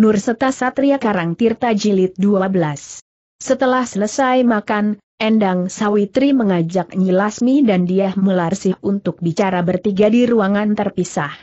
Nur Seta Satria Karang Tirta Jilid 12. Setelah selesai makan, Endang Sawitri mengajak Nyilasmi dan dia melarsih untuk bicara bertiga di ruangan terpisah.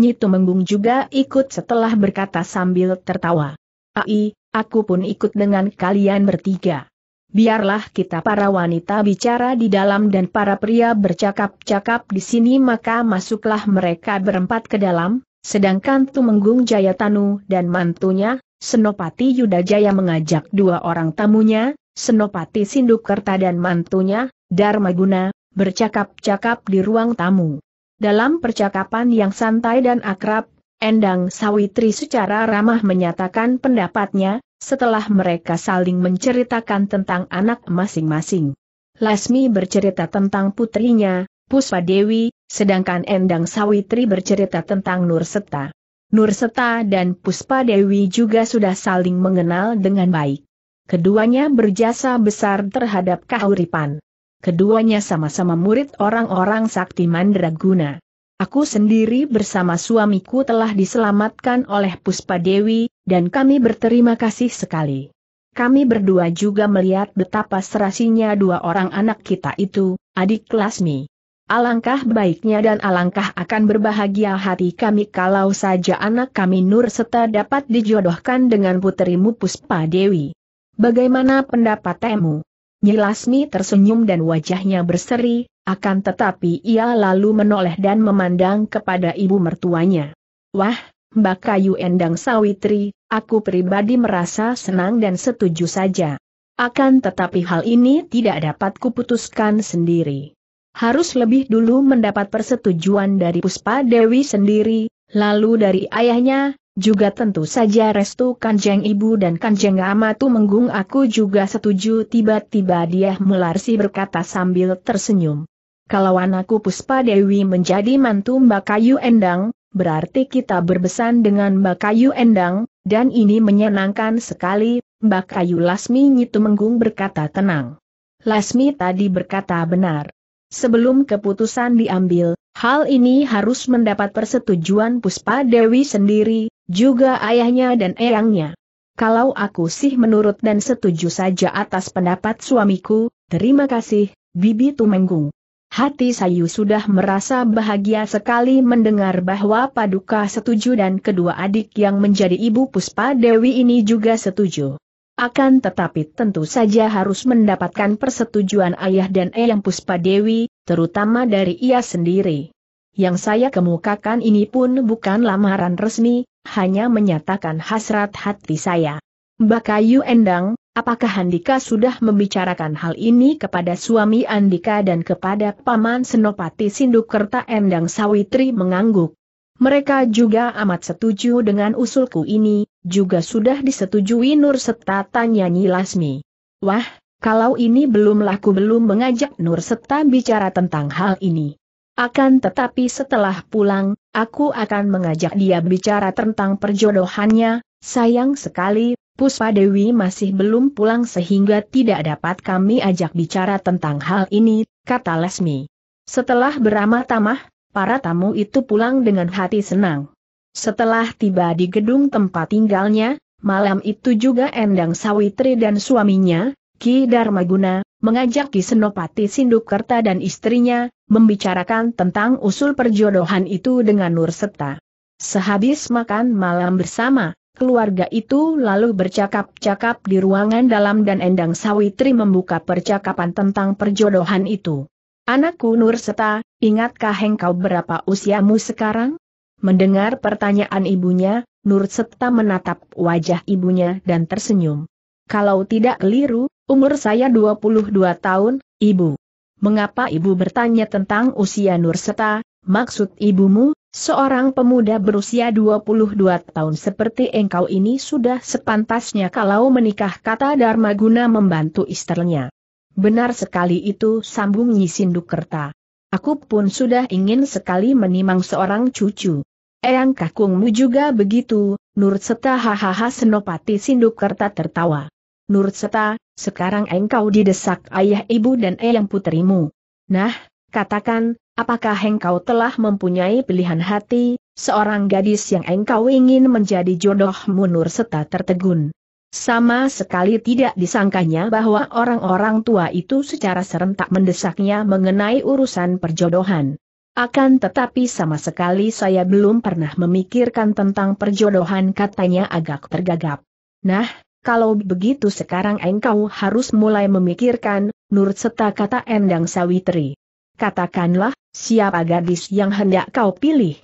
Nyitu Menggung juga ikut setelah berkata sambil tertawa. Ai, aku pun ikut dengan kalian bertiga. Biarlah kita para wanita bicara di dalam dan para pria bercakap-cakap di sini maka masuklah mereka berempat ke dalam, Sedangkan Tumenggung Jayatanu dan mantunya, Senopati Yudajaya mengajak dua orang tamunya, Senopati Sindukerta dan mantunya, Darmaguna, bercakap-cakap di ruang tamu. Dalam percakapan yang santai dan akrab, Endang Sawitri secara ramah menyatakan pendapatnya, setelah mereka saling menceritakan tentang anak masing-masing. Lasmi bercerita tentang putrinya, Puspa Dewi, sedangkan Endang Sawitri bercerita tentang Nur Seta. Nur Seta dan Puspa Dewi juga sudah saling mengenal dengan baik. Keduanya berjasa besar terhadap kahuripan. Keduanya sama-sama murid orang-orang sakti mandraguna. Aku sendiri bersama suamiku telah diselamatkan oleh Puspa Dewi, dan kami berterima kasih sekali. Kami berdua juga melihat betapa serasinya dua orang anak kita itu, adik Lasmi. Alangkah baiknya dan alangkah akan berbahagia hati kami kalau saja anak kami Nur Seta dapat dijodohkan dengan puterimu Puspa Dewi. Bagaimana pendapatmu? Nyilasmi tersenyum dan wajahnya berseri, akan tetapi ia lalu menoleh dan memandang kepada ibu mertuanya. Wah, Mbak Kayu Endang Sawitri, aku pribadi merasa senang dan setuju saja. Akan tetapi hal ini tidak dapat kuputuskan sendiri harus lebih dulu mendapat persetujuan dari Puspa Dewi sendiri, lalu dari ayahnya, juga tentu saja restu Kanjeng Ibu dan Kanjeng Amatu Menggung aku juga setuju tiba-tiba dia melarsi berkata sambil tersenyum. Kalau anakku Puspa Dewi menjadi mantu Mbak Kayu Endang, berarti kita berbesan dengan Mbak Kayu Endang, dan ini menyenangkan sekali, Mbak Kayu Lasmi Nyitu Menggung berkata tenang. Lasmi tadi berkata benar. Sebelum keputusan diambil, hal ini harus mendapat persetujuan Puspa Dewi sendiri, juga ayahnya dan eyangnya. Kalau aku sih menurut dan setuju saja atas pendapat suamiku, terima kasih, Bibi Tumenggung. Hati Sayu sudah merasa bahagia sekali mendengar bahwa Paduka setuju dan kedua adik yang menjadi ibu Puspa Dewi ini juga setuju. Akan tetapi tentu saja harus mendapatkan persetujuan ayah dan Eyang Puspa Dewi, terutama dari ia sendiri. Yang saya kemukakan ini pun bukan lamaran resmi, hanya menyatakan hasrat hati saya. Bakayu Endang, apakah Andika sudah membicarakan hal ini kepada suami Andika dan kepada Paman Senopati Sindukerta Endang Sawitri mengangguk. Mereka juga amat setuju dengan usulku ini, juga sudah disetujui Nur Seta Nyi Lasmi. Wah, kalau ini belum laku belum mengajak Nur Seta bicara tentang hal ini. Akan tetapi setelah pulang, aku akan mengajak dia bicara tentang perjodohannya, sayang sekali, Puspa Dewi masih belum pulang sehingga tidak dapat kami ajak bicara tentang hal ini, kata Lasmi. Setelah beramah tamah, para tamu itu pulang dengan hati senang. Setelah tiba di gedung tempat tinggalnya, malam itu juga Endang Sawitri dan suaminya, Ki Darmaguna, mengajak Ki Senopati Sindukerta dan istrinya, membicarakan tentang usul perjodohan itu dengan Nurseta. Sehabis makan malam bersama, keluarga itu lalu bercakap-cakap di ruangan dalam dan Endang Sawitri membuka percakapan tentang perjodohan itu. Anakku Nurseta, ingatkah engkau berapa usiamu sekarang? Mendengar pertanyaan ibunya, Nur Septa menatap wajah ibunya dan tersenyum. Kalau tidak keliru, umur saya 22 tahun, ibu. Mengapa ibu bertanya tentang usia Nur Septa, maksud ibumu, seorang pemuda berusia 22 tahun seperti engkau ini sudah sepantasnya kalau menikah kata Dharma guna membantu istrinya. Benar sekali itu sambung Nyisindukerta. Aku pun sudah ingin sekali menimang seorang cucu. Eyang kakungmu juga begitu, Nurseta hahaha Senopati Sindukerta tertawa. Nurseta, sekarang engkau didesak ayah ibu dan eyang putrimu. Nah, katakan, apakah engkau telah mempunyai pilihan hati, seorang gadis yang engkau ingin menjadi jodohmu Nurseta tertegun. Sama sekali tidak disangkanya bahwa orang-orang tua itu secara serentak mendesaknya mengenai urusan perjodohan. Akan tetapi sama sekali saya belum pernah memikirkan tentang perjodohan katanya agak tergagap. Nah, kalau begitu sekarang engkau harus mulai memikirkan, nurut serta kata Endang Sawitri. Katakanlah, siapa gadis yang hendak kau pilih?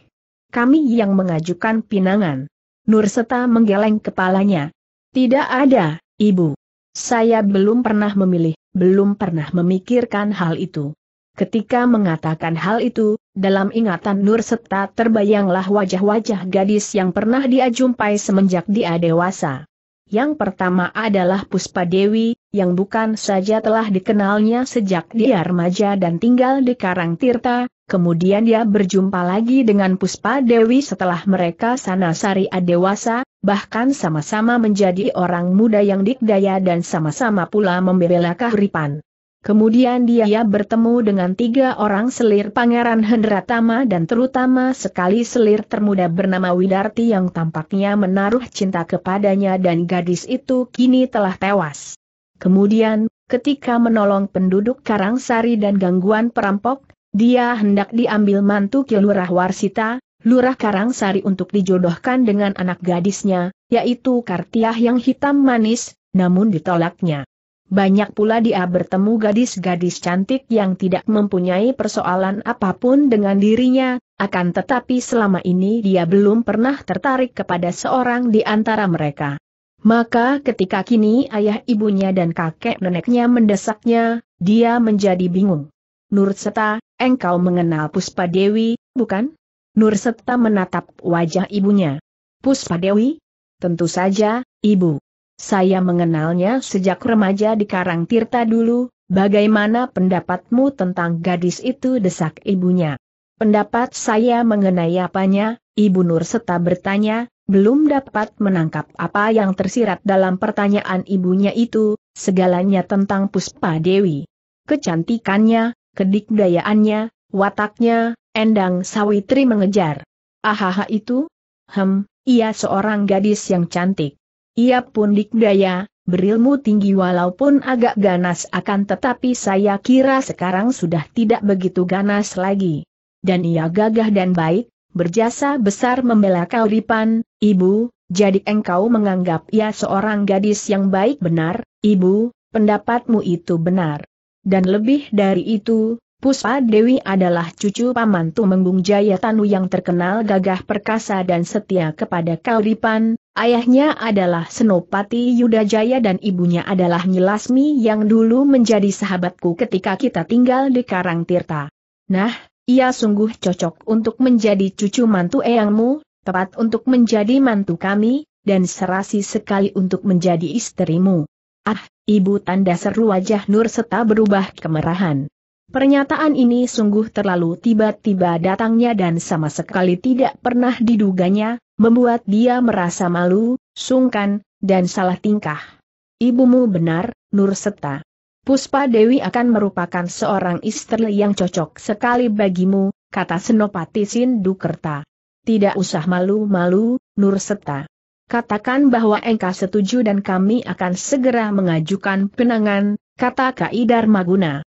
Kami yang mengajukan pinangan. Nurseta menggeleng kepalanya, tidak ada, Ibu. Saya belum pernah memilih, belum pernah memikirkan hal itu. Ketika mengatakan hal itu, dalam ingatan Nur Seta terbayanglah wajah-wajah gadis yang pernah dia jumpai semenjak dia dewasa. Yang pertama adalah Puspa Dewi, yang bukan saja telah dikenalnya sejak dia remaja dan tinggal di Karang Tirta, kemudian dia berjumpa lagi dengan Puspa Dewi setelah mereka sanasari dewasa, bahkan sama-sama menjadi orang muda yang dikdaya dan sama-sama pula membela kahripan. Kemudian dia bertemu dengan tiga orang selir Pangeran Hendratama dan terutama sekali selir termuda bernama Widarti yang tampaknya menaruh cinta kepadanya dan gadis itu kini telah tewas. Kemudian, ketika menolong penduduk Karangsari dan gangguan perampok, dia hendak diambil mantu Kilurah Warsita, Lurah Karang Sari untuk dijodohkan dengan anak gadisnya, yaitu Kartiah yang hitam manis, namun ditolaknya. Banyak pula dia bertemu gadis-gadis cantik yang tidak mempunyai persoalan apapun dengan dirinya, akan tetapi selama ini dia belum pernah tertarik kepada seorang di antara mereka. Maka ketika kini ayah ibunya dan kakek neneknya mendesaknya, dia menjadi bingung. Nur Seta, engkau mengenal Puspa Dewi, bukan? Nur Septa menatap wajah ibunya. Puspa Dewi? Tentu saja, ibu. Saya mengenalnya sejak remaja di Karang Tirta dulu, bagaimana pendapatmu tentang gadis itu desak ibunya? Pendapat saya mengenai apanya, Ibu Nur bertanya, belum dapat menangkap apa yang tersirat dalam pertanyaan ibunya itu, segalanya tentang Puspa Dewi. Kecantikannya, kedikdayaannya, wataknya, Endang Sawitri mengejar. Ahaha itu? Hem, ia seorang gadis yang cantik. Ia pun dikdaya, berilmu tinggi walaupun agak ganas akan tetapi saya kira sekarang sudah tidak begitu ganas lagi. Dan ia gagah dan baik, berjasa besar membela kauripan, ibu, jadi engkau menganggap ia seorang gadis yang baik benar, ibu, pendapatmu itu benar. Dan lebih dari itu, Puspa Dewi adalah cucu paman Tumenggung Tanu yang terkenal gagah perkasa dan setia kepada Kauripan, ayahnya adalah Senopati Yudajaya dan ibunya adalah Nyilasmi yang dulu menjadi sahabatku ketika kita tinggal di Karang Tirta. Nah, ia sungguh cocok untuk menjadi cucu mantu eyangmu, tepat untuk menjadi mantu kami, dan serasi sekali untuk menjadi istrimu. Ah, ibu tanda seru wajah Nur Seta berubah kemerahan. Pernyataan ini sungguh terlalu tiba-tiba datangnya dan sama sekali tidak pernah diduganya, membuat dia merasa malu, sungkan, dan salah tingkah. Ibumu benar, Nur Nurseta. Puspa Dewi akan merupakan seorang istri yang cocok sekali bagimu, kata Senopati Sindukerta. Tidak usah malu-malu, Nur Nurseta. Katakan bahwa engkau setuju dan kami akan segera mengajukan penangan, kata Kaidar Maguna.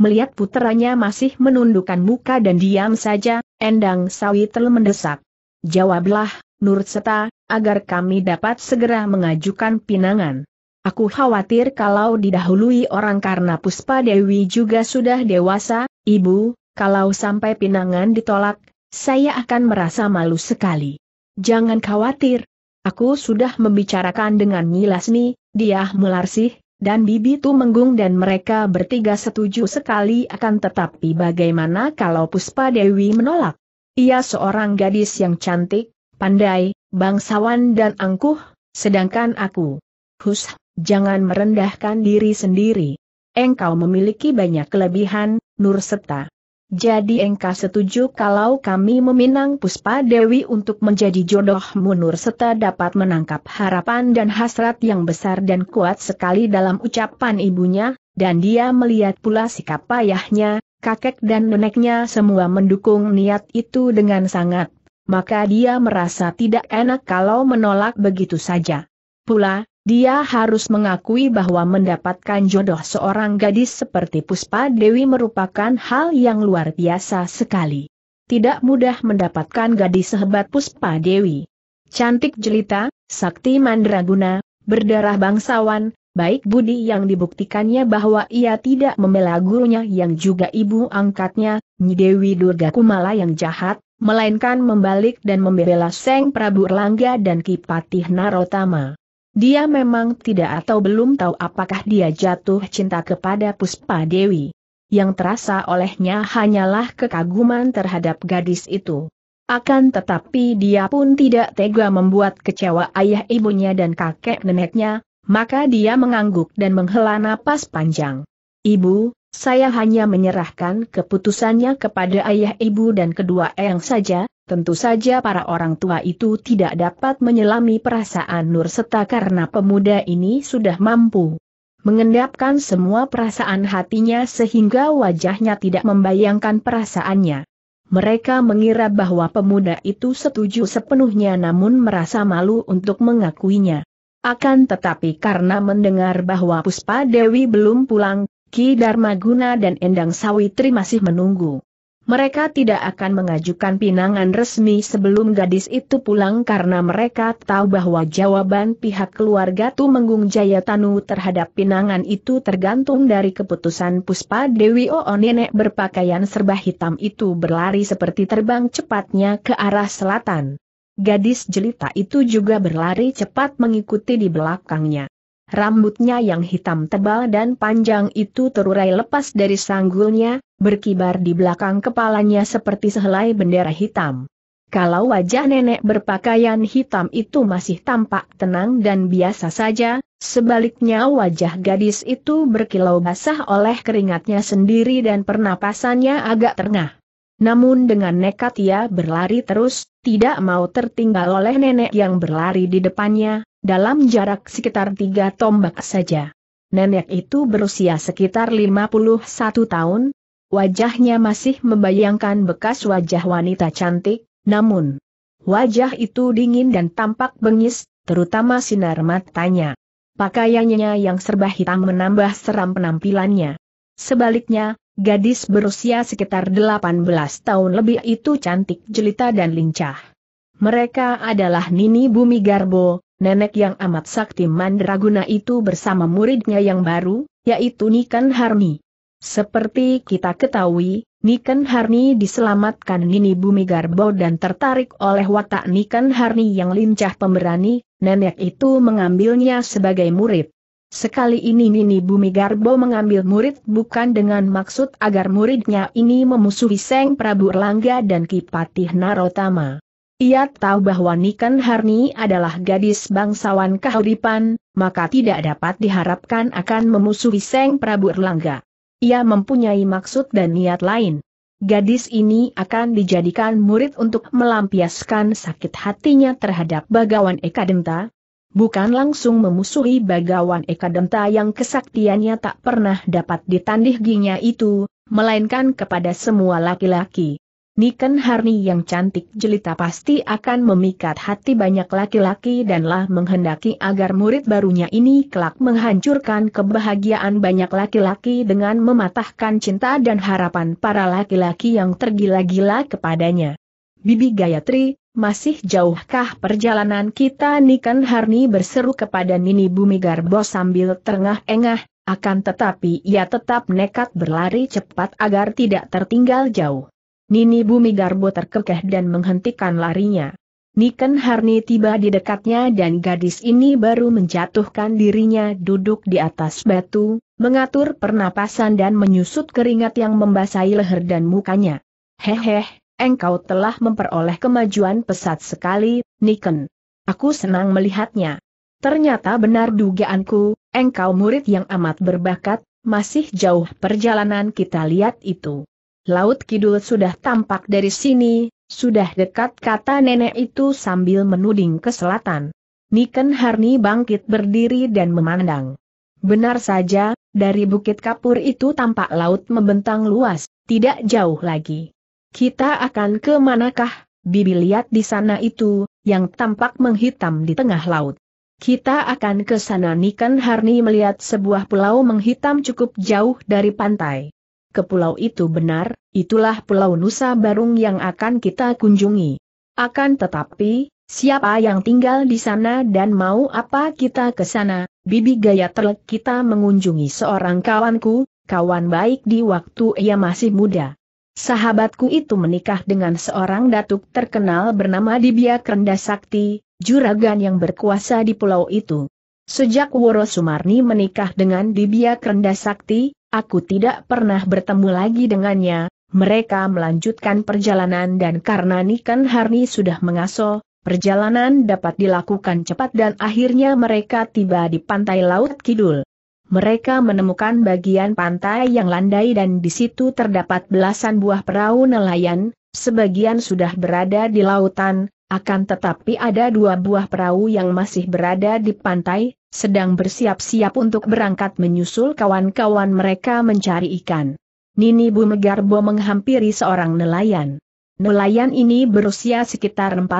Melihat putranya masih menundukkan muka dan diam saja, Endang Sawitel mendesak. Jawablah, Nur Seta, agar kami dapat segera mengajukan pinangan. Aku khawatir kalau didahului orang karena Puspa Dewi juga sudah dewasa, Ibu, kalau sampai pinangan ditolak, saya akan merasa malu sekali. Jangan khawatir. Aku sudah membicarakan dengan Nyilasni, dia melarsih, dan Bibi menggung dan mereka bertiga setuju sekali akan tetapi bagaimana kalau Puspa Dewi menolak? Ia seorang gadis yang cantik, pandai, bangsawan dan angkuh, sedangkan aku. Hus, jangan merendahkan diri sendiri. Engkau memiliki banyak kelebihan, Nur Nurseta. Jadi engkau setuju kalau kami meminang Puspa Dewi untuk menjadi jodoh munur serta dapat menangkap harapan dan hasrat yang besar dan kuat sekali dalam ucapan ibunya, dan dia melihat pula sikap payahnya, kakek dan neneknya semua mendukung niat itu dengan sangat. Maka dia merasa tidak enak kalau menolak begitu saja. Pula, dia harus mengakui bahwa mendapatkan jodoh seorang gadis seperti Puspa Dewi merupakan hal yang luar biasa sekali. Tidak mudah mendapatkan gadis sehebat Puspa Dewi. Cantik jelita, sakti mandraguna, berdarah bangsawan, baik budi yang dibuktikannya bahwa ia tidak membela gurunya yang juga ibu angkatnya, Nyi Dewi Durga Kumala yang jahat, melainkan membalik dan membela Seng Prabu Erlangga dan Kipatih Narotama. Dia memang tidak atau belum tahu apakah dia jatuh cinta kepada Puspa Dewi. Yang terasa olehnya hanyalah kekaguman terhadap gadis itu. Akan tetapi dia pun tidak tega membuat kecewa ayah ibunya dan kakek neneknya, maka dia mengangguk dan menghela napas panjang. Ibu, saya hanya menyerahkan keputusannya kepada ayah ibu dan kedua eyang saja, Tentu saja para orang tua itu tidak dapat menyelami perasaan Nur Seta karena pemuda ini sudah mampu mengendapkan semua perasaan hatinya sehingga wajahnya tidak membayangkan perasaannya. Mereka mengira bahwa pemuda itu setuju sepenuhnya namun merasa malu untuk mengakuinya. Akan tetapi karena mendengar bahwa Puspa Dewi belum pulang, Ki Dharma dan Endang Sawitri masih menunggu. Mereka tidak akan mengajukan pinangan resmi sebelum gadis itu pulang karena mereka tahu bahwa jawaban pihak keluarga Tumenggung Jaya Tanu terhadap pinangan itu tergantung dari keputusan Puspa Dewi Oo nenek berpakaian serba hitam itu berlari seperti terbang cepatnya ke arah selatan. Gadis jelita itu juga berlari cepat mengikuti di belakangnya. Rambutnya yang hitam tebal dan panjang itu terurai lepas dari sanggulnya, berkibar di belakang kepalanya seperti sehelai bendera hitam. Kalau wajah nenek berpakaian hitam itu masih tampak tenang dan biasa saja, sebaliknya wajah gadis itu berkilau basah oleh keringatnya sendiri dan pernapasannya agak terengah. Namun dengan nekat ia berlari terus, tidak mau tertinggal oleh nenek yang berlari di depannya, dalam jarak sekitar tiga tombak saja. Nenek itu berusia sekitar 51 tahun, wajahnya masih membayangkan bekas wajah wanita cantik, namun wajah itu dingin dan tampak bengis, terutama sinar matanya. Pakaiannya yang serba hitam menambah seram penampilannya. Sebaliknya, gadis berusia sekitar 18 tahun lebih itu cantik jelita dan lincah. Mereka adalah Nini Bumi Garbo, nenek yang amat sakti mandraguna itu bersama muridnya yang baru, yaitu Nikan Harni. Seperti kita ketahui, Nikan Harni diselamatkan Nini Bumi Garbo dan tertarik oleh watak Nikan Harni yang lincah pemberani, nenek itu mengambilnya sebagai murid. Sekali ini Nini Bumi Garbo mengambil murid bukan dengan maksud agar muridnya ini memusuhi Seng Prabu Erlangga dan Kipatih Narotama. Ia tahu bahwa Nikan Harni adalah gadis bangsawan kahuripan, maka tidak dapat diharapkan akan memusuhi Seng Prabu Erlangga. Ia mempunyai maksud dan niat lain. Gadis ini akan dijadikan murid untuk melampiaskan sakit hatinya terhadap Bagawan Eka Denta, bukan langsung memusuhi Bagawan Eka Denta yang kesaktiannya tak pernah dapat ditandinginya itu, melainkan kepada semua laki-laki. Niken Harni yang cantik jelita pasti akan memikat hati banyak laki-laki danlah menghendaki agar murid barunya ini kelak menghancurkan kebahagiaan banyak laki-laki dengan mematahkan cinta dan harapan para laki-laki yang tergila-gila kepadanya. Bibi Gayatri, masih jauhkah perjalanan kita Niken Harni berseru kepada Nini Bumi Garbo sambil terengah-engah, akan tetapi ia tetap nekat berlari cepat agar tidak tertinggal jauh. Nini Bumi Garbo terkekeh dan menghentikan larinya. Niken Harni tiba di dekatnya dan gadis ini baru menjatuhkan dirinya duduk di atas batu, mengatur pernapasan dan menyusut keringat yang membasahi leher dan mukanya. Hehe, engkau telah memperoleh kemajuan pesat sekali, Niken. Aku senang melihatnya. Ternyata benar dugaanku, engkau murid yang amat berbakat, masih jauh perjalanan kita lihat itu. Laut Kidul sudah tampak dari sini, sudah dekat kata nenek itu sambil menuding ke selatan. Niken Harni bangkit berdiri dan memandang. Benar saja, dari bukit kapur itu tampak laut membentang luas, tidak jauh lagi. Kita akan ke manakah, Bibi lihat di sana itu, yang tampak menghitam di tengah laut. Kita akan ke sana Niken Harni melihat sebuah pulau menghitam cukup jauh dari pantai ke pulau itu benar, itulah pulau Nusa Barung yang akan kita kunjungi. Akan tetapi, siapa yang tinggal di sana dan mau apa kita ke sana, Bibi Gayatel kita mengunjungi seorang kawanku, kawan baik di waktu ia masih muda. Sahabatku itu menikah dengan seorang datuk terkenal bernama Dibia Krenda Sakti, juragan yang berkuasa di pulau itu. Sejak Woro Sumarni menikah dengan Dibia Krenda Sakti, Aku tidak pernah bertemu lagi dengannya, mereka melanjutkan perjalanan dan karena Niken Harni sudah mengaso, perjalanan dapat dilakukan cepat dan akhirnya mereka tiba di pantai Laut Kidul. Mereka menemukan bagian pantai yang landai dan di situ terdapat belasan buah perahu nelayan, sebagian sudah berada di lautan, akan tetapi ada dua buah perahu yang masih berada di pantai, sedang bersiap-siap untuk berangkat menyusul kawan-kawan mereka mencari ikan. Nini Bu Megarbo menghampiri seorang nelayan. Nelayan ini berusia sekitar 40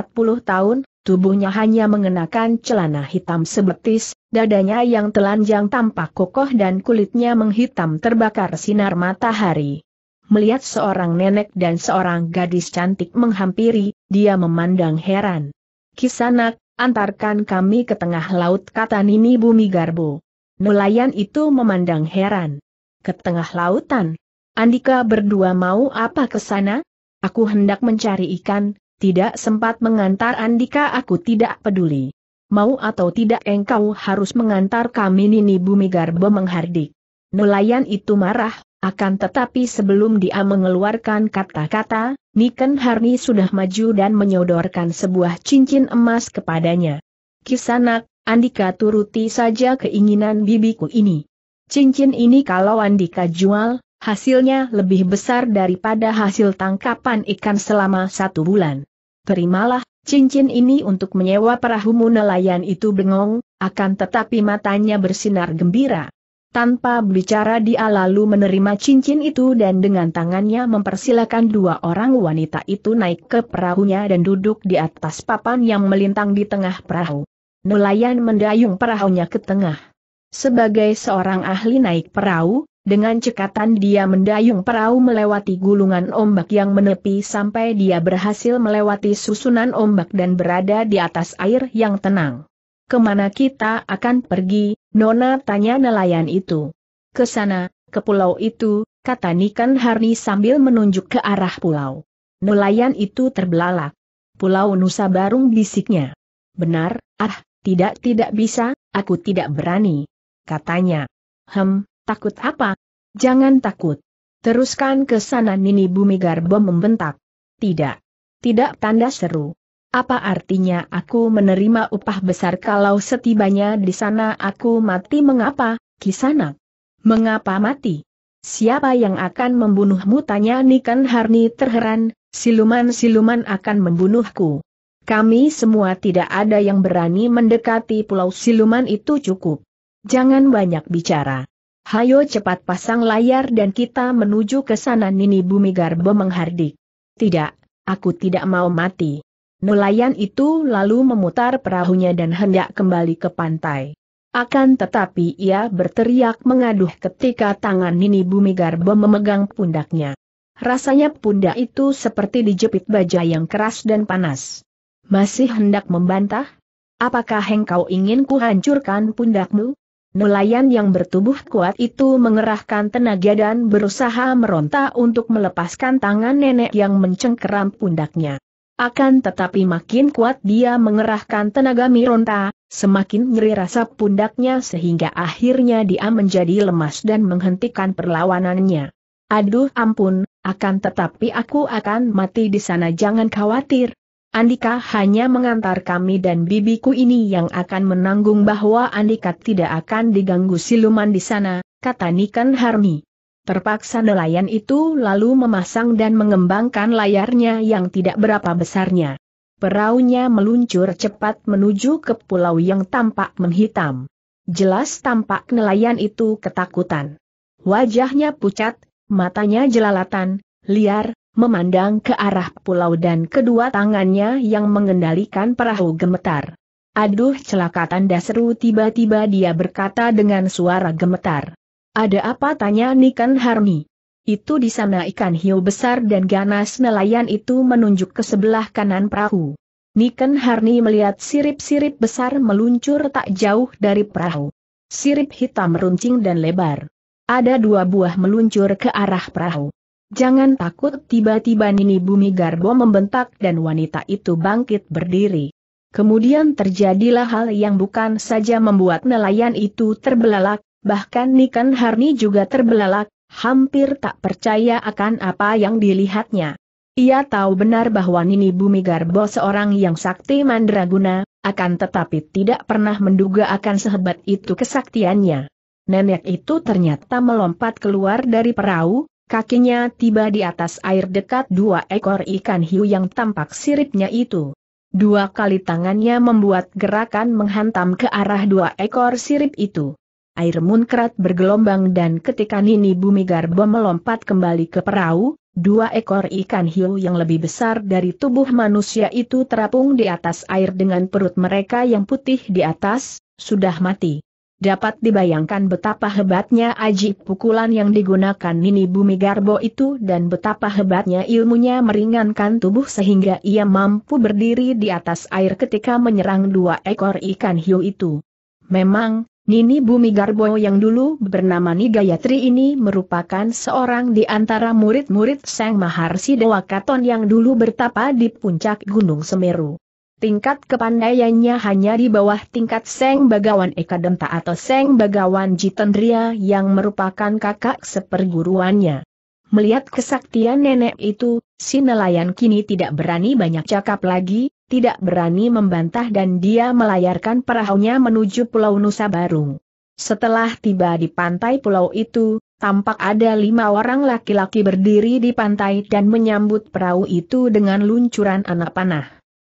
tahun, tubuhnya hanya mengenakan celana hitam sebetis, dadanya yang telanjang tampak kokoh dan kulitnya menghitam terbakar sinar matahari. Melihat seorang nenek dan seorang gadis cantik menghampiri, dia memandang heran. Kisanak, antarkan kami ke tengah laut kata Nini Bumi Garbo. Nelayan itu memandang heran. Ke tengah lautan? Andika berdua mau apa ke sana? Aku hendak mencari ikan, tidak sempat mengantar Andika aku tidak peduli. Mau atau tidak engkau harus mengantar kami Nini Bumi Garbo menghardik. Nelayan itu marah, akan tetapi sebelum dia mengeluarkan kata-kata, Niken Harni sudah maju dan menyodorkan sebuah cincin emas kepadanya. Kisanak, Andika turuti saja keinginan bibiku ini. Cincin ini kalau Andika jual, hasilnya lebih besar daripada hasil tangkapan ikan selama satu bulan. Terimalah, cincin ini untuk menyewa perahumu nelayan itu bengong, akan tetapi matanya bersinar gembira. Tanpa bicara dia lalu menerima cincin itu dan dengan tangannya mempersilakan dua orang wanita itu naik ke perahunya dan duduk di atas papan yang melintang di tengah perahu. Nelayan mendayung perahunya ke tengah. Sebagai seorang ahli naik perahu, dengan cekatan dia mendayung perahu melewati gulungan ombak yang menepi sampai dia berhasil melewati susunan ombak dan berada di atas air yang tenang. Kemana kita akan pergi, Nona tanya nelayan itu. Ke sana, ke pulau itu, kata Nikan Harni sambil menunjuk ke arah pulau. Nelayan itu terbelalak. Pulau Nusa Barung bisiknya. Benar, ah, tidak tidak bisa, aku tidak berani. Katanya. Hem, takut apa? Jangan takut. Teruskan ke sana Nini Bumi Garbo membentak. Tidak. Tidak tanda seru. Apa artinya aku menerima upah besar kalau setibanya di sana aku mati mengapa, kisanak? Mengapa mati? Siapa yang akan membunuhmu tanya Nikan Harni terheran, siluman-siluman akan membunuhku. Kami semua tidak ada yang berani mendekati pulau siluman itu cukup. Jangan banyak bicara. Hayo cepat pasang layar dan kita menuju ke sana Nini Bumi Garbo menghardik. Tidak, aku tidak mau mati. Nelayan itu lalu memutar perahunya dan hendak kembali ke pantai. Akan tetapi ia berteriak mengaduh ketika tangan Nini Bumi Garbo memegang pundaknya. Rasanya pundak itu seperti dijepit baja yang keras dan panas. Masih hendak membantah? Apakah engkau ingin kuhancurkan pundakmu? Nelayan yang bertubuh kuat itu mengerahkan tenaga dan berusaha meronta untuk melepaskan tangan nenek yang mencengkeram pundaknya. Akan tetapi makin kuat dia mengerahkan tenaga Mironta, semakin nyeri rasa pundaknya sehingga akhirnya dia menjadi lemas dan menghentikan perlawanannya. Aduh ampun, akan tetapi aku akan mati di sana jangan khawatir. Andika hanya mengantar kami dan bibiku ini yang akan menanggung bahwa Andika tidak akan diganggu siluman di sana, kata Nikan Harmi. Terpaksa nelayan itu lalu memasang dan mengembangkan layarnya yang tidak berapa besarnya. Peraunya meluncur cepat menuju ke pulau yang tampak menghitam. Jelas tampak nelayan itu ketakutan. Wajahnya pucat, matanya jelalatan, liar, memandang ke arah pulau dan kedua tangannya yang mengendalikan perahu gemetar. Aduh celakatan dasru," tiba-tiba dia berkata dengan suara gemetar. Ada apa tanya Niken Harni? Itu di sana ikan hiu besar dan ganas nelayan itu menunjuk ke sebelah kanan perahu. Niken Harni melihat sirip-sirip besar meluncur tak jauh dari perahu. Sirip hitam runcing dan lebar. Ada dua buah meluncur ke arah perahu. Jangan takut tiba-tiba Nini Bumi Garbo membentak dan wanita itu bangkit berdiri. Kemudian terjadilah hal yang bukan saja membuat nelayan itu terbelalak, Bahkan Nikan Harni juga terbelalak, hampir tak percaya akan apa yang dilihatnya. Ia tahu benar bahwa Nini Bumi Garbo seorang yang sakti mandraguna, akan tetapi tidak pernah menduga akan sehebat itu kesaktiannya. Nenek itu ternyata melompat keluar dari perahu, kakinya tiba di atas air dekat dua ekor ikan hiu yang tampak siripnya itu. Dua kali tangannya membuat gerakan menghantam ke arah dua ekor sirip itu air munkrat bergelombang dan ketika Nini Bumi Garbo melompat kembali ke perahu, dua ekor ikan hiu yang lebih besar dari tubuh manusia itu terapung di atas air dengan perut mereka yang putih di atas, sudah mati. Dapat dibayangkan betapa hebatnya aji pukulan yang digunakan Nini Bumi Garbo itu dan betapa hebatnya ilmunya meringankan tubuh sehingga ia mampu berdiri di atas air ketika menyerang dua ekor ikan hiu itu. Memang, Nini Bumi Garbo yang dulu bernama Nigayatri ini merupakan seorang di antara murid-murid Sang Maharsi Dewa Katon yang dulu bertapa di puncak Gunung Semeru. Tingkat kepandaiannya hanya di bawah tingkat Seng Bagawan Ekadenta atau Seng Bagawan Jitendria yang merupakan kakak seperguruannya. Melihat kesaktian nenek itu, si nelayan kini tidak berani banyak cakap lagi, tidak berani membantah dan dia melayarkan perahunya menuju Pulau Nusa Barung. Setelah tiba di pantai pulau itu, tampak ada lima orang laki-laki berdiri di pantai dan menyambut perahu itu dengan luncuran anak panah.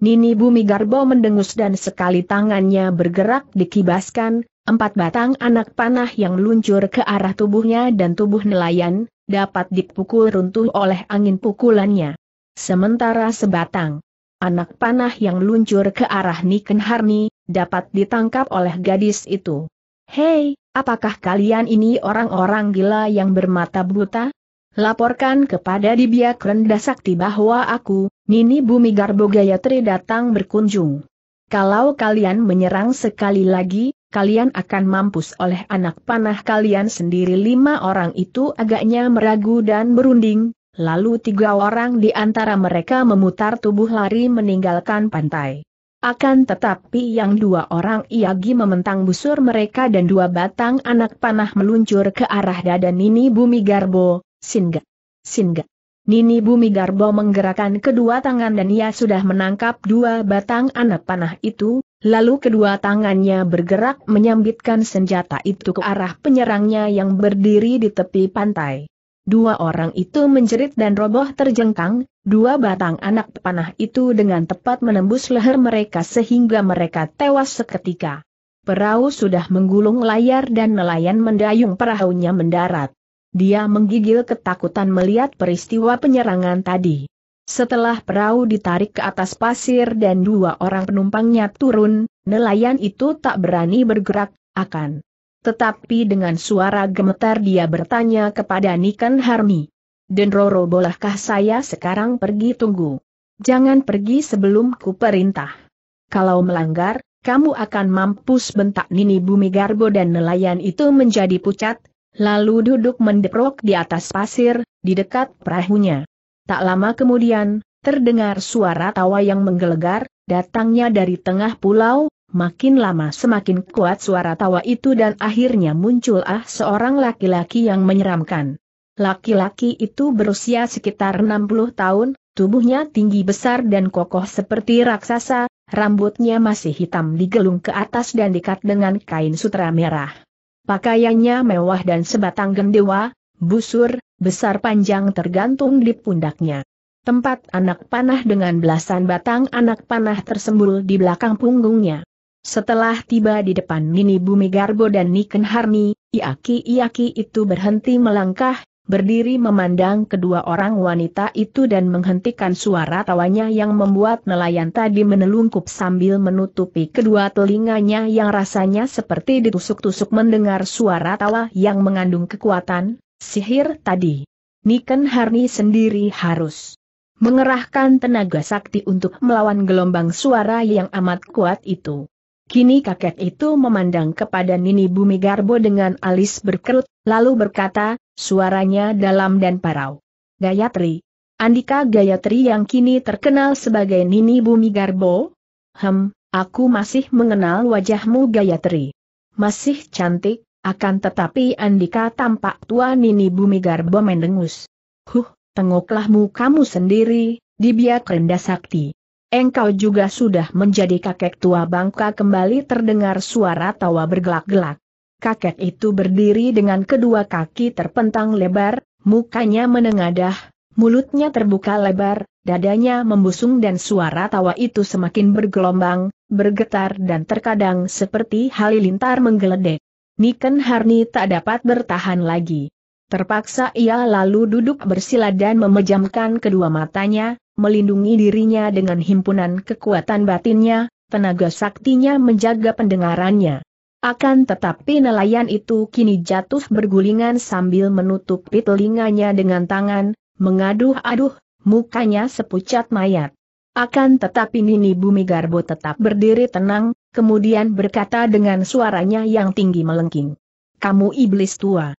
Nini Bumi Garbo mendengus dan sekali tangannya bergerak dikibaskan, empat batang anak panah yang luncur ke arah tubuhnya dan tubuh nelayan, dapat dipukul runtuh oleh angin pukulannya. Sementara sebatang anak panah yang luncur ke arah Niken Harni, dapat ditangkap oleh gadis itu. Hei, apakah kalian ini orang-orang gila yang bermata buta? Laporkan kepada Dibiak Rendah Sakti bahwa aku, Nini Bumi Garbo Gayatri datang berkunjung. Kalau kalian menyerang sekali lagi, kalian akan mampus oleh anak panah kalian sendiri lima orang itu agaknya meragu dan berunding, Lalu tiga orang di antara mereka memutar tubuh lari meninggalkan pantai. Akan tetapi yang dua orang Iagi mementang busur mereka dan dua batang anak panah meluncur ke arah dada Nini Bumi Garbo, Singa. Singa. Nini Bumi Garbo menggerakkan kedua tangan dan ia sudah menangkap dua batang anak panah itu, lalu kedua tangannya bergerak menyambitkan senjata itu ke arah penyerangnya yang berdiri di tepi pantai. Dua orang itu menjerit dan roboh terjengkang, dua batang anak panah itu dengan tepat menembus leher mereka sehingga mereka tewas seketika. Perahu sudah menggulung layar dan nelayan mendayung perahunya mendarat. Dia menggigil ketakutan melihat peristiwa penyerangan tadi. Setelah perahu ditarik ke atas pasir dan dua orang penumpangnya turun, nelayan itu tak berani bergerak, akan tetapi dengan suara gemetar dia bertanya kepada Niken Harmi. Roro bolehkah saya sekarang pergi tunggu? Jangan pergi sebelum ku perintah. Kalau melanggar, kamu akan mampus bentak Nini Bumi Garbo dan nelayan itu menjadi pucat, lalu duduk mendeprok di atas pasir, di dekat perahunya. Tak lama kemudian, terdengar suara tawa yang menggelegar, datangnya dari tengah pulau, Makin lama semakin kuat suara tawa itu dan akhirnya muncul ah seorang laki-laki yang menyeramkan. Laki-laki itu berusia sekitar 60 tahun, tubuhnya tinggi besar dan kokoh seperti raksasa, rambutnya masih hitam digelung ke atas dan dikat dengan kain sutra merah. Pakaiannya mewah dan sebatang gendewa, busur, besar panjang tergantung di pundaknya. Tempat anak panah dengan belasan batang anak panah tersembul di belakang punggungnya. Setelah tiba di depan Mini Bumi Garbo dan Niken Harni, Iaki-Iaki itu berhenti melangkah, berdiri memandang kedua orang wanita itu dan menghentikan suara tawanya yang membuat nelayan tadi menelungkup sambil menutupi kedua telinganya yang rasanya seperti ditusuk-tusuk mendengar suara tawa yang mengandung kekuatan, sihir tadi. Niken Harni sendiri harus mengerahkan tenaga sakti untuk melawan gelombang suara yang amat kuat itu. Kini kakek itu memandang kepada Nini Bumi Garbo dengan alis berkerut, lalu berkata, suaranya dalam dan parau. Gayatri. Andika Gayatri yang kini terkenal sebagai Nini Bumi Garbo? Hem, aku masih mengenal wajahmu Gayatri. Masih cantik, akan tetapi Andika tampak tua Nini Bumi Garbo mendengus. Huh, tengoklahmu kamu sendiri, dibiak rendah sakti. Engkau juga sudah menjadi kakek tua bangka kembali terdengar suara tawa bergelak-gelak. Kakek itu berdiri dengan kedua kaki terpentang lebar, mukanya menengadah, mulutnya terbuka lebar, dadanya membusung dan suara tawa itu semakin bergelombang, bergetar dan terkadang seperti halilintar menggeledek. Niken Harni tak dapat bertahan lagi. Terpaksa ia lalu duduk bersila dan memejamkan kedua matanya, melindungi dirinya dengan himpunan kekuatan batinnya, tenaga saktinya menjaga pendengarannya. Akan tetapi nelayan itu kini jatuh bergulingan sambil menutupi telinganya dengan tangan, mengaduh-aduh, mukanya sepucat mayat. Akan tetapi Nini Bumi Garbo tetap berdiri tenang, kemudian berkata dengan suaranya yang tinggi melengking. Kamu iblis tua.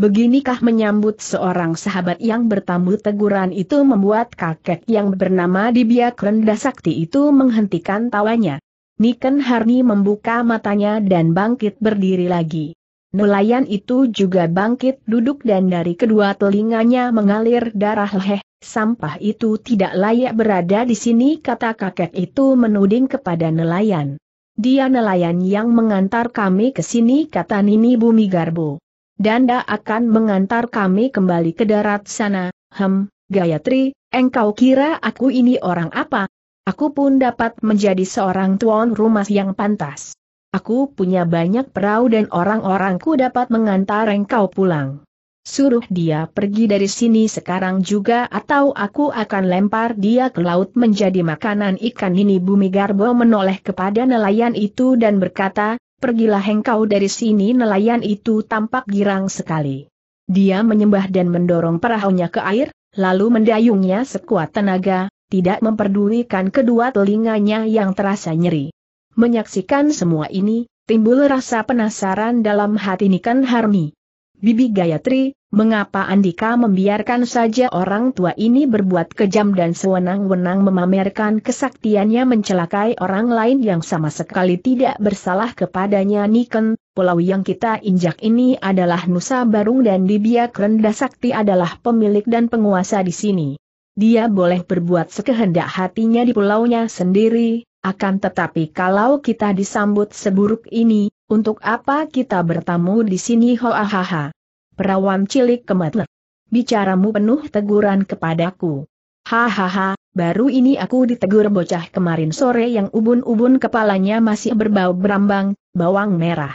Beginikah menyambut seorang sahabat yang bertamu teguran itu membuat kakek yang bernama Dibia Rendah Sakti itu menghentikan tawanya. Niken Harni membuka matanya dan bangkit berdiri lagi. Nelayan itu juga bangkit duduk dan dari kedua telinganya mengalir darah leheh, sampah itu tidak layak berada di sini kata kakek itu menuding kepada nelayan. Dia nelayan yang mengantar kami ke sini kata Nini Bumi Garbo. Danda akan mengantar kami kembali ke darat sana, hem, Gayatri, engkau kira aku ini orang apa? Aku pun dapat menjadi seorang tuan rumah yang pantas. Aku punya banyak perahu dan orang-orangku dapat mengantar engkau pulang. Suruh dia pergi dari sini sekarang juga atau aku akan lempar dia ke laut menjadi makanan ikan ini Bumi Garbo menoleh kepada nelayan itu dan berkata, pergilah engkau dari sini nelayan itu tampak girang sekali. Dia menyembah dan mendorong perahunya ke air, lalu mendayungnya sekuat tenaga, tidak memperdulikan kedua telinganya yang terasa nyeri. Menyaksikan semua ini, timbul rasa penasaran dalam hati Nikan Harmi. Bibi Gayatri, mengapa Andika membiarkan saja orang tua ini berbuat kejam dan sewenang-wenang memamerkan kesaktiannya mencelakai orang lain yang sama sekali tidak bersalah kepadanya Niken, pulau yang kita injak ini adalah Nusa Barung dan Dibiak Rendah Sakti adalah pemilik dan penguasa di sini. Dia boleh berbuat sekehendak hatinya di pulaunya sendiri, akan tetapi kalau kita disambut seburuk ini, untuk apa kita bertamu di sini hoahaha? Perawan cilik kematlet. Bicaramu penuh teguran kepadaku. Hahaha, baru ini aku ditegur bocah kemarin sore yang ubun-ubun kepalanya masih berbau berambang, bawang merah.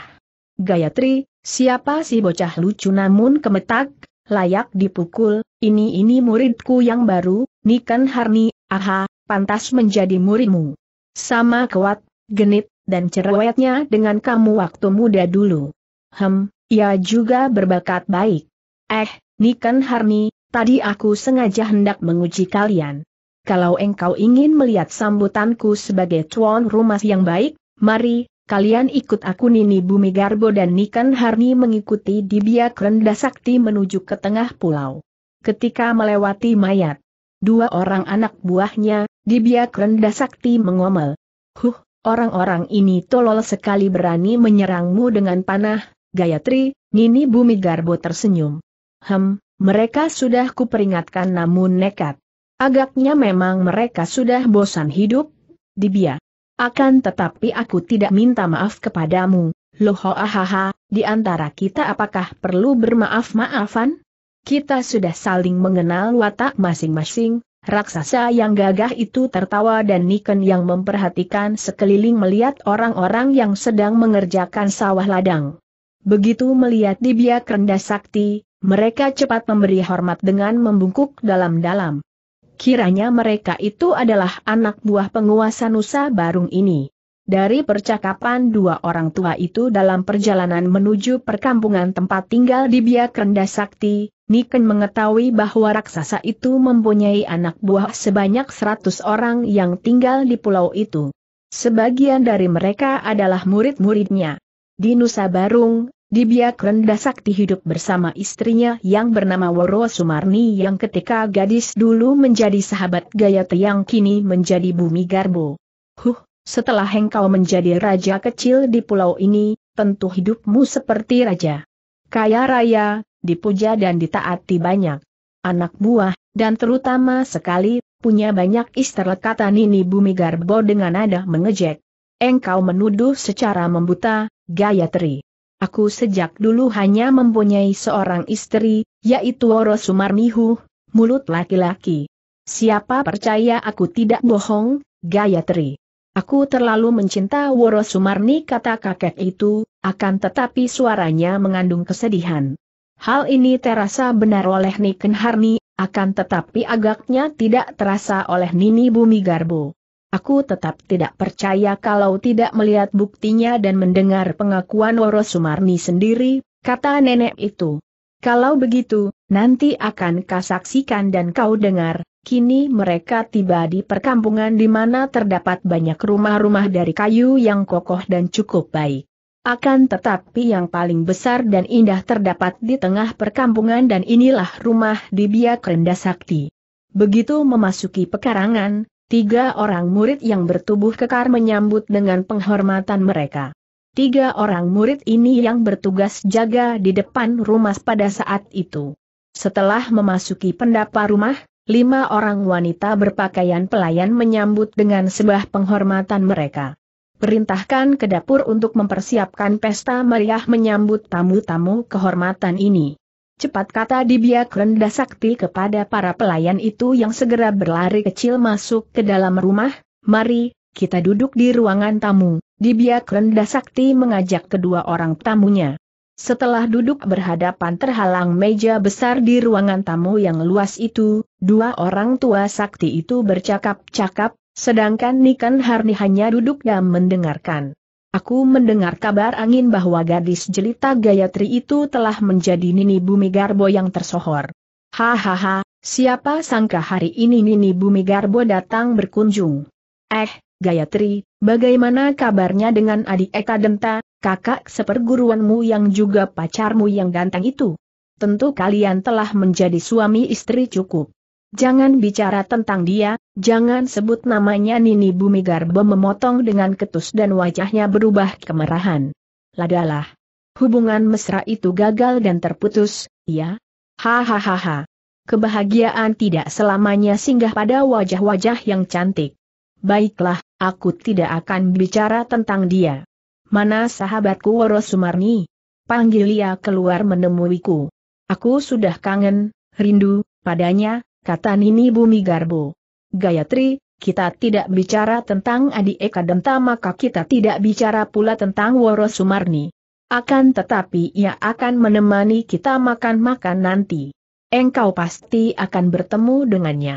Gayatri, siapa si bocah lucu namun kemetak, layak dipukul, ini ini muridku yang baru, Nikan Harni, aha, pantas menjadi muridmu. Sama kuat, genit, dan cerewetnya dengan kamu waktu muda dulu. Hem, ia juga berbakat baik. Eh, Niken Harni, tadi aku sengaja hendak menguji kalian. Kalau engkau ingin melihat sambutanku sebagai tuan rumah yang baik, mari, kalian ikut aku Nini Bumi Garbo dan Niken Harni mengikuti Dibia Krenda sakti menuju ke tengah pulau. Ketika melewati mayat, dua orang anak buahnya, Dibiak rendah sakti mengomel. Huh, orang-orang ini tolol sekali berani menyerangmu dengan panah, Gayatri, Nini Bumi Garbo tersenyum. Hem, mereka sudah kuperingatkan namun nekat. Agaknya memang mereka sudah bosan hidup, Dibiak. Akan tetapi aku tidak minta maaf kepadamu, loho ahaha, di antara kita apakah perlu bermaaf-maafan? Kita sudah saling mengenal watak masing-masing, Raksasa yang gagah itu tertawa dan Niken yang memperhatikan sekeliling melihat orang-orang yang sedang mengerjakan sawah ladang. Begitu melihat Dibya rendah Sakti, mereka cepat memberi hormat dengan membungkuk dalam-dalam. Kiranya mereka itu adalah anak buah penguasa Nusa Barung ini. Dari percakapan dua orang tua itu dalam perjalanan menuju perkampungan tempat tinggal di Biak Rendah Sakti, Niken mengetahui bahwa raksasa itu mempunyai anak buah sebanyak seratus orang yang tinggal di pulau itu. Sebagian dari mereka adalah murid-muridnya. Di Nusa Barung, di Biak Rendah Sakti hidup bersama istrinya yang bernama Woro Sumarni yang ketika gadis dulu menjadi sahabat Gayat yang kini menjadi Bumi Garbo. Huh, setelah engkau menjadi raja kecil di pulau ini, tentu hidupmu seperti raja. Kaya raya, dipuja dan ditaati banyak. Anak buah, dan terutama sekali, punya banyak istri kata Nini Bumi Garbo dengan nada mengejek. Engkau menuduh secara membuta, Gayatri. Aku sejak dulu hanya mempunyai seorang istri, yaitu Oro Sumarnihu, mulut laki-laki. Siapa percaya aku tidak bohong, Gayatri? Aku terlalu mencinta Woro Sumarni kata kakek itu, akan tetapi suaranya mengandung kesedihan. Hal ini terasa benar oleh Niken Harni, akan tetapi agaknya tidak terasa oleh Nini Bumi Garbo. Aku tetap tidak percaya kalau tidak melihat buktinya dan mendengar pengakuan Woro Sumarni sendiri, kata nenek itu. Kalau begitu, nanti akan kau dan kau dengar, Kini mereka tiba di perkampungan di mana terdapat banyak rumah-rumah dari kayu yang kokoh dan cukup baik. Akan tetapi yang paling besar dan indah terdapat di tengah perkampungan dan inilah rumah di Biak Rendah Sakti. Begitu memasuki pekarangan, tiga orang murid yang bertubuh kekar menyambut dengan penghormatan mereka. Tiga orang murid ini yang bertugas jaga di depan rumah pada saat itu. Setelah memasuki pendapa rumah, lima orang wanita berpakaian pelayan menyambut dengan sebuah penghormatan mereka. Perintahkan ke dapur untuk mempersiapkan pesta meriah menyambut tamu-tamu kehormatan ini. Cepat kata Dibiak rendah sakti kepada para pelayan itu yang segera berlari kecil masuk ke dalam rumah, mari, kita duduk di ruangan tamu. Dibiak rendah sakti mengajak kedua orang tamunya. Setelah duduk berhadapan terhalang meja besar di ruangan tamu yang luas itu, dua orang tua sakti itu bercakap-cakap, sedangkan Nikan Harni hanya duduk dan mendengarkan. Aku mendengar kabar angin bahwa gadis jelita Gayatri itu telah menjadi Nini Bumi Garbo yang tersohor. Hahaha, siapa sangka hari ini Nini Bumi Garbo datang berkunjung. Eh, Gayatri, bagaimana kabarnya dengan adik Eka Denta, kakak seperguruanmu yang juga pacarmu yang ganteng itu. Tentu kalian telah menjadi suami istri cukup. Jangan bicara tentang dia, jangan sebut namanya Nini Bumi Garbo memotong dengan ketus dan wajahnya berubah kemerahan. Ladalah. Hubungan mesra itu gagal dan terputus, ya? Hahaha. Kebahagiaan tidak selamanya singgah pada wajah-wajah yang cantik. Baiklah, aku tidak akan bicara tentang dia mana sahabatku Woro Sumarni? Panggil ia keluar menemuiku. Aku sudah kangen, rindu, padanya, kata Nini Bumi Garbo. Gayatri, kita tidak bicara tentang Adi Eka Denta maka kita tidak bicara pula tentang Woro Sumarni. Akan tetapi ia akan menemani kita makan-makan nanti. Engkau pasti akan bertemu dengannya.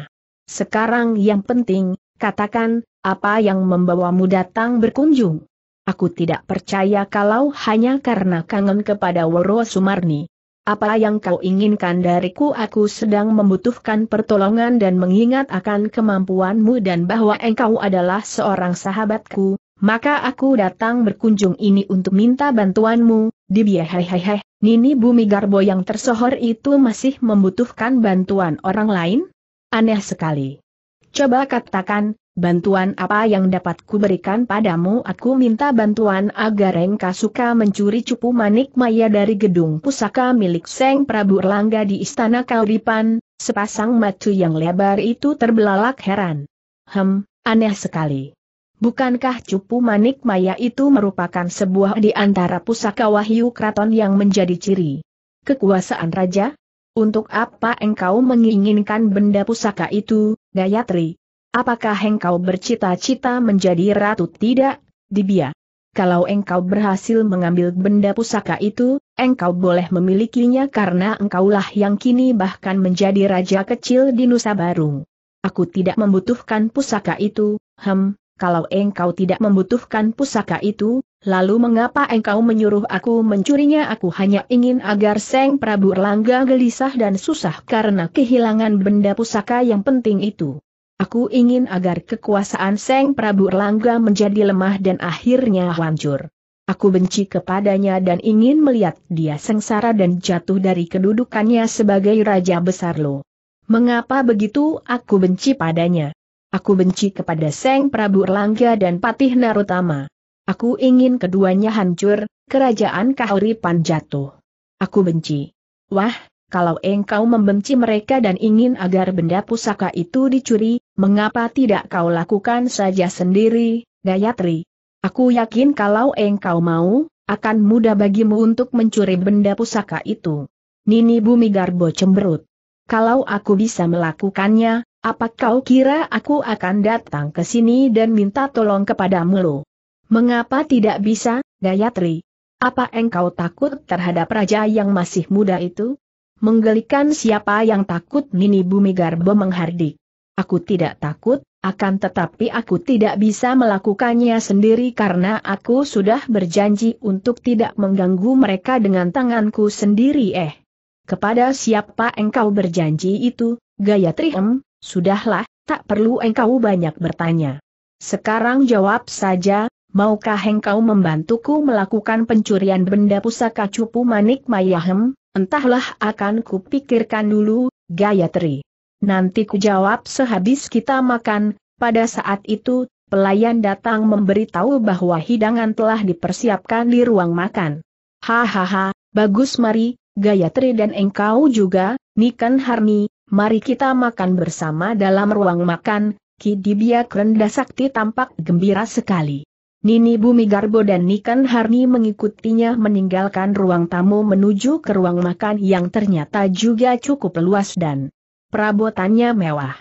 Sekarang yang penting, katakan, apa yang membawamu datang berkunjung? Aku tidak percaya kalau hanya karena kangen kepada Woro Sumarni. Apa yang kau inginkan dariku aku sedang membutuhkan pertolongan dan mengingat akan kemampuanmu dan bahwa engkau adalah seorang sahabatku, maka aku datang berkunjung ini untuk minta bantuanmu, dibiahehehe, Nini Bumi Garbo yang tersohor itu masih membutuhkan bantuan orang lain? Aneh sekali. Coba katakan, bantuan apa yang dapat kuberikan padamu? Aku minta bantuan agar Rengka suka mencuri cupu manik maya dari gedung pusaka milik Seng Prabu Erlangga di Istana Kauripan, sepasang matu yang lebar itu terbelalak heran. Hem, aneh sekali. Bukankah cupu manik maya itu merupakan sebuah di antara pusaka wahyu Kraton yang menjadi ciri kekuasaan raja? Untuk apa engkau menginginkan benda pusaka itu, Gayatri? Apakah engkau bercita-cita menjadi ratu tidak, Dibia? Kalau engkau berhasil mengambil benda pusaka itu, engkau boleh memilikinya karena engkaulah yang kini bahkan menjadi raja kecil di Nusa Baru. Aku tidak membutuhkan pusaka itu, hem, kalau engkau tidak membutuhkan pusaka itu, lalu mengapa engkau menyuruh aku mencurinya aku hanya ingin agar Seng Prabu Erlangga gelisah dan susah karena kehilangan benda pusaka yang penting itu. Aku ingin agar kekuasaan Seng Prabu Erlangga menjadi lemah dan akhirnya hancur. Aku benci kepadanya dan ingin melihat dia sengsara dan jatuh dari kedudukannya sebagai Raja Besar Lo. Mengapa begitu aku benci padanya? Aku benci kepada Seng Prabu Erlangga dan Patih Narutama. Aku ingin keduanya hancur, kerajaan Kahuripan jatuh. Aku benci. Wah, kalau engkau membenci mereka dan ingin agar benda pusaka itu dicuri, mengapa tidak kau lakukan saja sendiri, Gayatri? Aku yakin kalau engkau mau, akan mudah bagimu untuk mencuri benda pusaka itu. Nini Bumi Garbo cemberut. Kalau aku bisa melakukannya, apa kau kira aku akan datang ke sini dan minta tolong kepadamu lo? Mengapa tidak bisa, Gayatri? Apa engkau takut terhadap raja yang masih muda itu? Menggelikan siapa yang takut Nini Bumi Garbo menghardik. Aku tidak takut, akan tetapi aku tidak bisa melakukannya sendiri karena aku sudah berjanji untuk tidak mengganggu mereka dengan tanganku sendiri eh. Kepada siapa engkau berjanji itu, Gayatri Em, sudahlah, tak perlu engkau banyak bertanya. Sekarang jawab saja, maukah engkau membantuku melakukan pencurian benda pusaka cupu manik mayahem? Entahlah akan kupikirkan dulu, Gayatri. Nanti kujawab sehabis kita makan, pada saat itu, pelayan datang memberitahu bahwa hidangan telah dipersiapkan di ruang makan. Hahaha, bagus mari, Gayatri dan engkau juga, Nikan Harni, mari kita makan bersama dalam ruang makan, Kidibia Krenda Sakti tampak gembira sekali. Nini Bumi Garbo dan Nikan Harni mengikutinya meninggalkan ruang tamu menuju ke ruang makan yang ternyata juga cukup luas dan perabotannya mewah.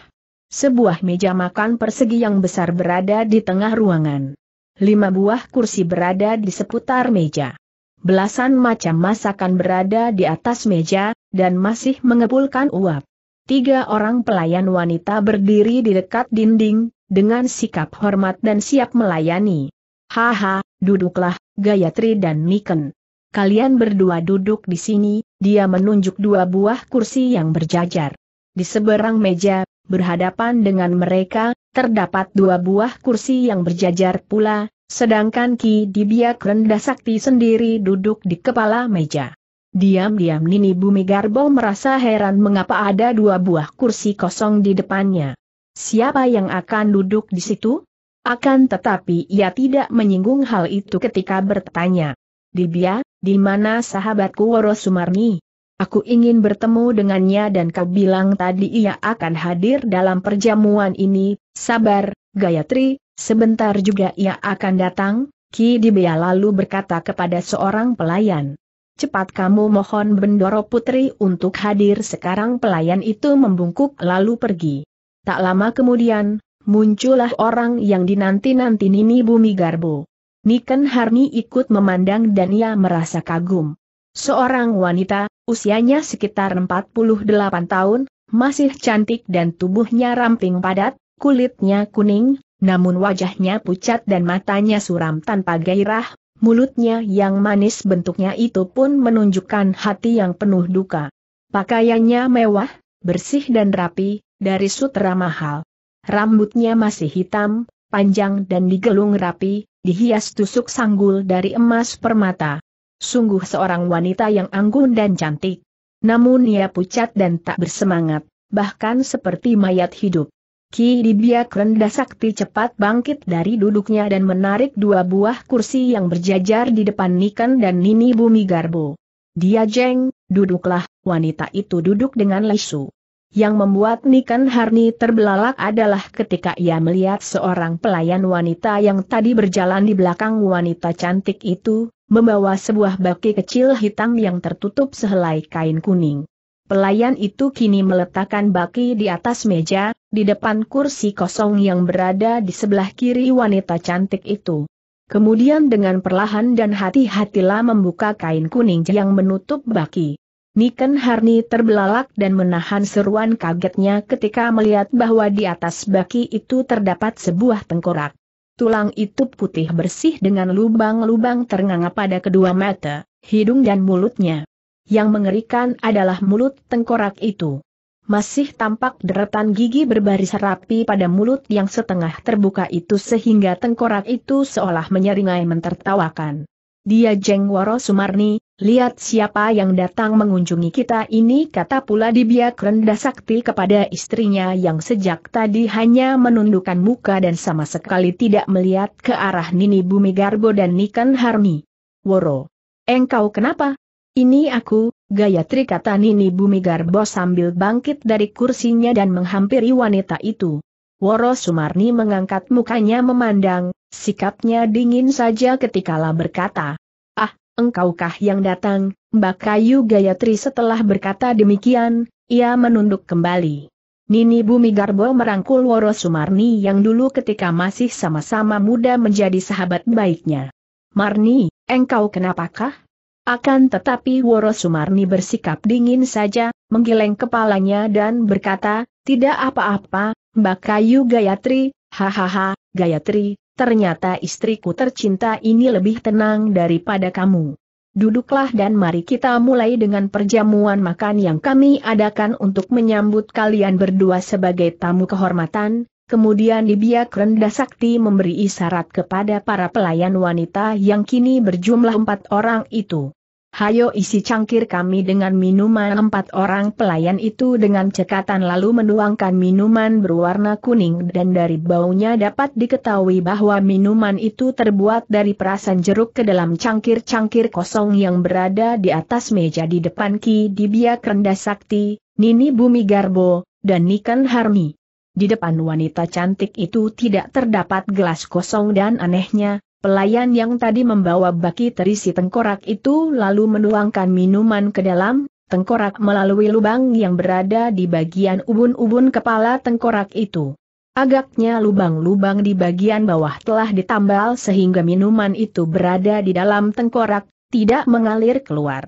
Sebuah meja makan persegi yang besar berada di tengah ruangan. Lima buah kursi berada di seputar meja. Belasan macam masakan berada di atas meja, dan masih mengepulkan uap. Tiga orang pelayan wanita berdiri di dekat dinding, dengan sikap hormat dan siap melayani. Haha, duduklah, Gayatri dan Niken. Kalian berdua duduk di sini, dia menunjuk dua buah kursi yang berjajar. Di seberang meja, berhadapan dengan mereka, terdapat dua buah kursi yang berjajar pula, sedangkan Ki Dibiak Rendah Sakti sendiri duduk di kepala meja. Diam-diam Nini Bumi Garbo merasa heran mengapa ada dua buah kursi kosong di depannya. Siapa yang akan duduk di situ? Akan tetapi ia tidak menyinggung hal itu ketika bertanya. Dibia, di mana sahabatku Woro Sumarni? Aku ingin bertemu dengannya dan kau bilang tadi ia akan hadir dalam perjamuan ini, sabar, Gayatri, sebentar juga ia akan datang, Ki Dibia lalu berkata kepada seorang pelayan. Cepat kamu mohon Bendoro Putri untuk hadir sekarang pelayan itu membungkuk lalu pergi. Tak lama kemudian, muncullah orang yang dinanti-nanti Nini Bumi Garbo. Niken Harni ikut memandang dan ia merasa kagum. Seorang wanita, usianya sekitar 48 tahun, masih cantik dan tubuhnya ramping padat, kulitnya kuning, namun wajahnya pucat dan matanya suram tanpa gairah, mulutnya yang manis bentuknya itu pun menunjukkan hati yang penuh duka. Pakaiannya mewah, bersih dan rapi, dari sutra mahal. Rambutnya masih hitam, panjang dan digelung rapi, dihias tusuk sanggul dari emas permata. Sungguh seorang wanita yang anggun dan cantik. Namun ia pucat dan tak bersemangat, bahkan seperti mayat hidup. Ki Dibiak rendah sakti cepat bangkit dari duduknya dan menarik dua buah kursi yang berjajar di depan Niken dan Nini Bumi Garbo. Dia jeng, duduklah, wanita itu duduk dengan lesu. Yang membuat Nikan Harni terbelalak adalah ketika ia melihat seorang pelayan wanita yang tadi berjalan di belakang wanita cantik itu, membawa sebuah baki kecil hitam yang tertutup sehelai kain kuning. Pelayan itu kini meletakkan baki di atas meja, di depan kursi kosong yang berada di sebelah kiri wanita cantik itu. Kemudian dengan perlahan dan hati-hatilah membuka kain kuning yang menutup baki. Niken Harni terbelalak dan menahan seruan kagetnya ketika melihat bahwa di atas baki itu terdapat sebuah tengkorak. Tulang itu putih bersih dengan lubang-lubang ternganga pada kedua mata, hidung dan mulutnya. Yang mengerikan adalah mulut tengkorak itu. Masih tampak deretan gigi berbaris rapi pada mulut yang setengah terbuka itu sehingga tengkorak itu seolah menyeringai mentertawakan dia Jeng Waro Sumarni, lihat siapa yang datang mengunjungi kita ini kata pula Dibiak rendah sakti kepada istrinya yang sejak tadi hanya menundukkan muka dan sama sekali tidak melihat ke arah Nini Bumi Garbo dan Niken Harmi. Woro, engkau kenapa? Ini aku, Gayatri kata Nini Bumi Garbo sambil bangkit dari kursinya dan menghampiri wanita itu. Woro Sumarni mengangkat mukanya memandang, sikapnya dingin saja lah berkata. Ah, engkaukah yang datang, Mbak Kayu Gayatri setelah berkata demikian, ia menunduk kembali. Nini Bumi Garbo merangkul Woro Sumarni yang dulu ketika masih sama-sama muda menjadi sahabat baiknya. Marni, engkau kenapakah? Akan tetapi Woro Sumarni bersikap dingin saja, menggeleng kepalanya dan berkata, tidak apa-apa, Mbak Kayu Gayatri, hahaha, Gayatri, ternyata istriku tercinta ini lebih tenang daripada kamu. Duduklah dan mari kita mulai dengan perjamuan makan yang kami adakan untuk menyambut kalian berdua sebagai tamu kehormatan, Kemudian Dibiak Rendah Sakti memberi isyarat kepada para pelayan wanita yang kini berjumlah empat orang itu hayo isi cangkir kami dengan minuman empat orang pelayan itu dengan cekatan lalu menuangkan minuman berwarna kuning dan dari baunya dapat diketahui bahwa minuman itu terbuat dari perasan jeruk ke dalam cangkir-cangkir kosong yang berada di atas meja di depan Ki Dibia Kerenda Sakti, Nini Bumi Garbo, dan Niken Harmi. Di depan wanita cantik itu tidak terdapat gelas kosong dan anehnya, Pelayan yang tadi membawa baki terisi tengkorak itu lalu menuangkan minuman ke dalam, tengkorak melalui lubang yang berada di bagian ubun-ubun kepala tengkorak itu. Agaknya lubang-lubang di bagian bawah telah ditambal sehingga minuman itu berada di dalam tengkorak, tidak mengalir keluar.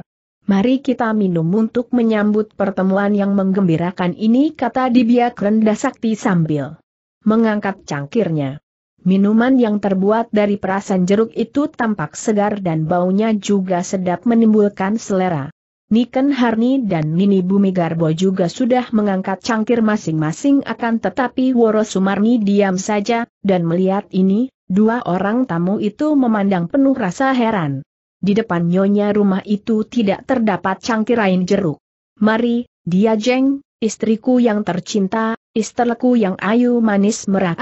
Mari kita minum untuk menyambut pertemuan yang menggembirakan ini kata Dibia rendah sakti sambil mengangkat cangkirnya. Minuman yang terbuat dari perasan jeruk itu tampak segar dan baunya juga sedap menimbulkan selera. Niken Harni dan Nini Bumi Garbo juga sudah mengangkat cangkir masing-masing akan tetapi Woro Sumarni diam saja, dan melihat ini, dua orang tamu itu memandang penuh rasa heran. Di depan nyonya rumah itu tidak terdapat cangkir lain jeruk. Mari, dia jeng, istriku yang tercinta, istriku yang ayu manis merah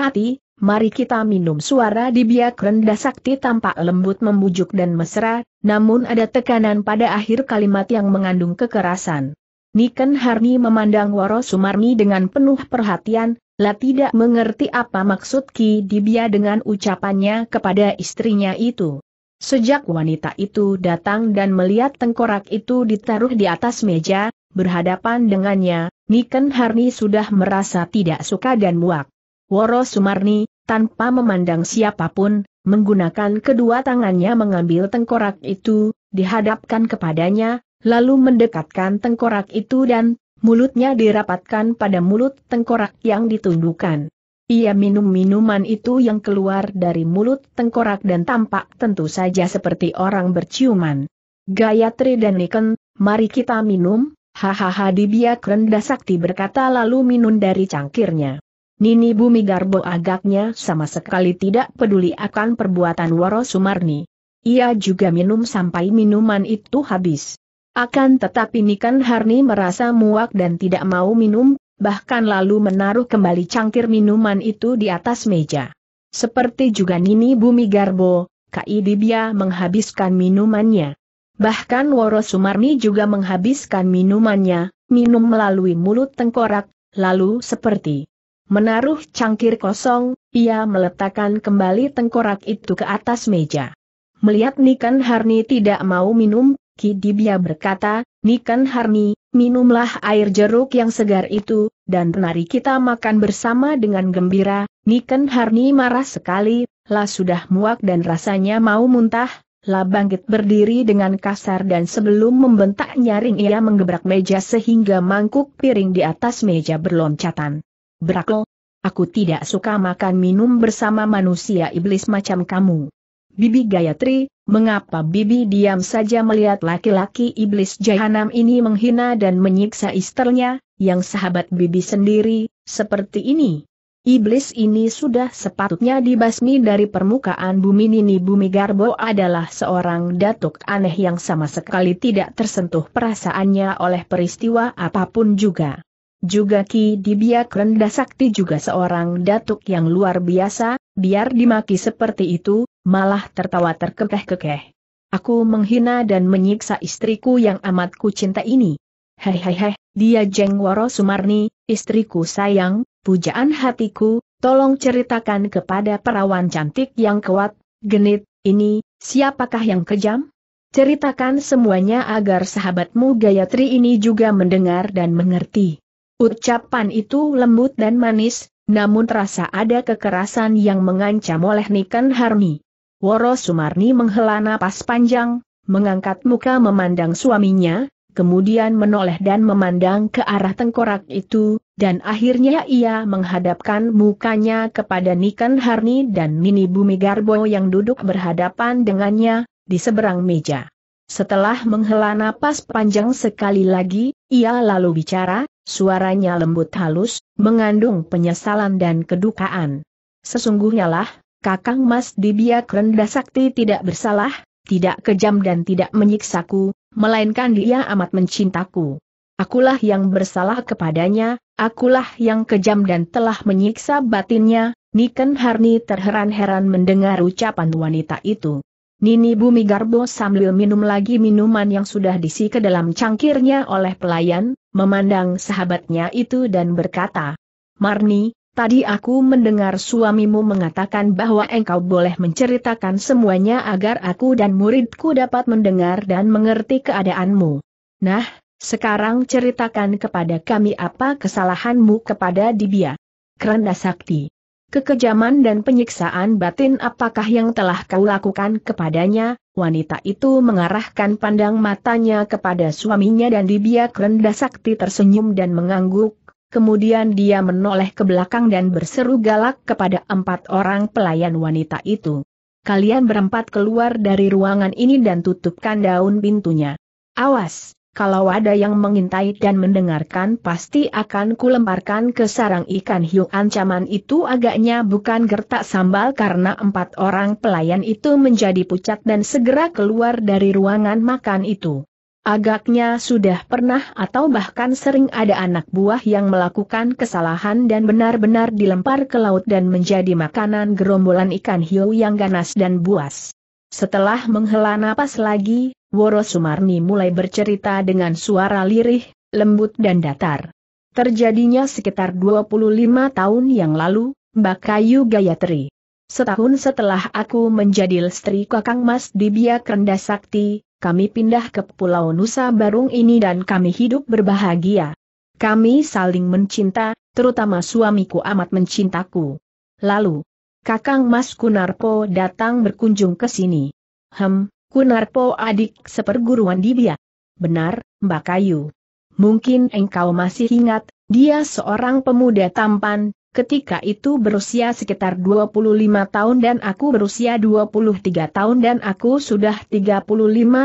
mari kita minum suara di biak rendah sakti tampak lembut membujuk dan mesra, namun ada tekanan pada akhir kalimat yang mengandung kekerasan. Niken Harni memandang Waro Sumarni dengan penuh perhatian, lah tidak mengerti apa maksud Ki Dibia dengan ucapannya kepada istrinya itu. Sejak wanita itu datang dan melihat tengkorak itu ditaruh di atas meja, berhadapan dengannya, Niken Harni sudah merasa tidak suka dan muak. Woro Sumarni, tanpa memandang siapapun, menggunakan kedua tangannya mengambil tengkorak itu, dihadapkan kepadanya, lalu mendekatkan tengkorak itu dan mulutnya dirapatkan pada mulut tengkorak yang ditundukkan. Ia minum minuman itu yang keluar dari mulut tengkorak dan tampak tentu saja seperti orang berciuman. Gayatri dan Niken, mari kita minum, hahaha di rendah sakti berkata lalu minum dari cangkirnya. Nini Bumi Garbo agaknya sama sekali tidak peduli akan perbuatan Waro Sumarni. Ia juga minum sampai minuman itu habis. Akan tetapi Nikan Harni merasa muak dan tidak mau minum, bahkan lalu menaruh kembali cangkir minuman itu di atas meja. Seperti juga Nini Bumi Garbo, Kaidibia menghabiskan minumannya. Bahkan Woro Sumarni juga menghabiskan minumannya, minum melalui mulut tengkorak, lalu seperti Menaruh cangkir kosong, ia meletakkan kembali tengkorak itu ke atas meja. Melihat Niken Harni tidak mau minum, Kidibia berkata, Niken Harni, minumlah air jeruk yang segar itu, dan penari kita makan bersama dengan gembira. Niken Harni marah sekali, lah sudah muak dan rasanya mau muntah, lah bangkit berdiri dengan kasar dan sebelum membentak nyaring ia menggebrak meja sehingga mangkuk piring di atas meja berloncatan. Brakel, Aku tidak suka makan minum bersama manusia iblis macam kamu. Bibi Gayatri, mengapa Bibi diam saja melihat laki-laki iblis jahanam ini menghina dan menyiksa istrinya, yang sahabat Bibi sendiri, seperti ini? Iblis ini sudah sepatutnya dibasmi dari permukaan bumi ini. Bumi Garbo adalah seorang datuk aneh yang sama sekali tidak tersentuh perasaannya oleh peristiwa apapun juga. Juga Ki Dibiak rendah sakti juga seorang datuk yang luar biasa, biar dimaki seperti itu, malah tertawa terkekeh-kekeh. Aku menghina dan menyiksa istriku yang amat ku cinta ini. Hehehe, dia Jeng Waro Sumarni, istriku sayang, pujaan hatiku, tolong ceritakan kepada perawan cantik yang kuat, genit, ini, siapakah yang kejam? Ceritakan semuanya agar sahabatmu Gayatri ini juga mendengar dan mengerti. Ucapan itu lembut dan manis, namun terasa ada kekerasan yang mengancam oleh Niken Harni. Woro Sumarni menghela napas panjang, mengangkat muka memandang suaminya, kemudian menoleh dan memandang ke arah tengkorak itu, dan akhirnya ia menghadapkan mukanya kepada Niken Harni dan Mini Bumi Garbo yang duduk berhadapan dengannya, di seberang meja. Setelah menghela napas panjang sekali lagi, ia lalu bicara, suaranya lembut halus, mengandung penyesalan dan kedukaan. Sesungguhnya lah, Kakang Mas Dibiak rendah sakti tidak bersalah, tidak kejam dan tidak menyiksaku, melainkan dia amat mencintaku. Akulah yang bersalah kepadanya, akulah yang kejam dan telah menyiksa batinnya, Niken Harni terheran-heran mendengar ucapan wanita itu. Nini Bumi Garbo sambil minum lagi minuman yang sudah disi ke dalam cangkirnya oleh pelayan, memandang sahabatnya itu dan berkata, Marni, tadi aku mendengar suamimu mengatakan bahwa engkau boleh menceritakan semuanya agar aku dan muridku dapat mendengar dan mengerti keadaanmu. Nah, sekarang ceritakan kepada kami apa kesalahanmu kepada Dibia. Keranda Sakti. Kekejaman dan penyiksaan batin apakah yang telah kau lakukan kepadanya, wanita itu mengarahkan pandang matanya kepada suaminya dan dibiak rendah sakti tersenyum dan mengangguk, kemudian dia menoleh ke belakang dan berseru galak kepada empat orang pelayan wanita itu. Kalian berempat keluar dari ruangan ini dan tutupkan daun pintunya. Awas! kalau ada yang mengintai dan mendengarkan pasti akan kulemparkan ke sarang ikan hiu ancaman itu agaknya bukan gertak sambal karena empat orang pelayan itu menjadi pucat dan segera keluar dari ruangan makan itu. Agaknya sudah pernah atau bahkan sering ada anak buah yang melakukan kesalahan dan benar-benar dilempar ke laut dan menjadi makanan gerombolan ikan hiu yang ganas dan buas. Setelah menghela napas lagi, Woro Sumarni mulai bercerita dengan suara lirih, lembut dan datar. Terjadinya sekitar 25 tahun yang lalu, Mbak Kayu Gayatri. Setahun setelah aku menjadi lestri kakang mas di Biak Rendah Sakti, kami pindah ke Pulau Nusa Barung ini dan kami hidup berbahagia. Kami saling mencinta, terutama suamiku amat mencintaku. Lalu, Kakang Mas Kunarpo datang berkunjung ke sini. Hem, Kunarpo adik seperguruan di Benar, Mbak Kayu. Mungkin engkau masih ingat, dia seorang pemuda tampan, ketika itu berusia sekitar 25 tahun dan aku berusia 23 tahun dan aku sudah 35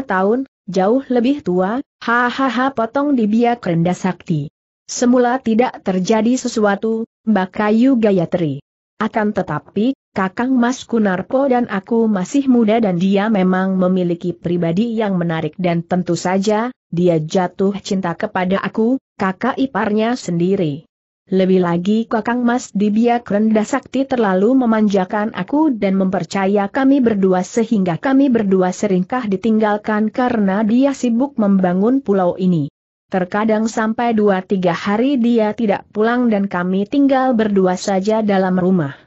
tahun, jauh lebih tua, hahaha potong di Biak rendah sakti. Semula tidak terjadi sesuatu, Mbak Kayu Gayatri. Akan tetapi, Kakang Mas Kunarpo dan aku masih muda dan dia memang memiliki pribadi yang menarik dan tentu saja, dia jatuh cinta kepada aku, kakak iparnya sendiri. Lebih lagi Kakang Mas Dibiak rendah sakti terlalu memanjakan aku dan mempercaya kami berdua sehingga kami berdua seringkah ditinggalkan karena dia sibuk membangun pulau ini. Terkadang sampai dua tiga hari dia tidak pulang dan kami tinggal berdua saja dalam rumah.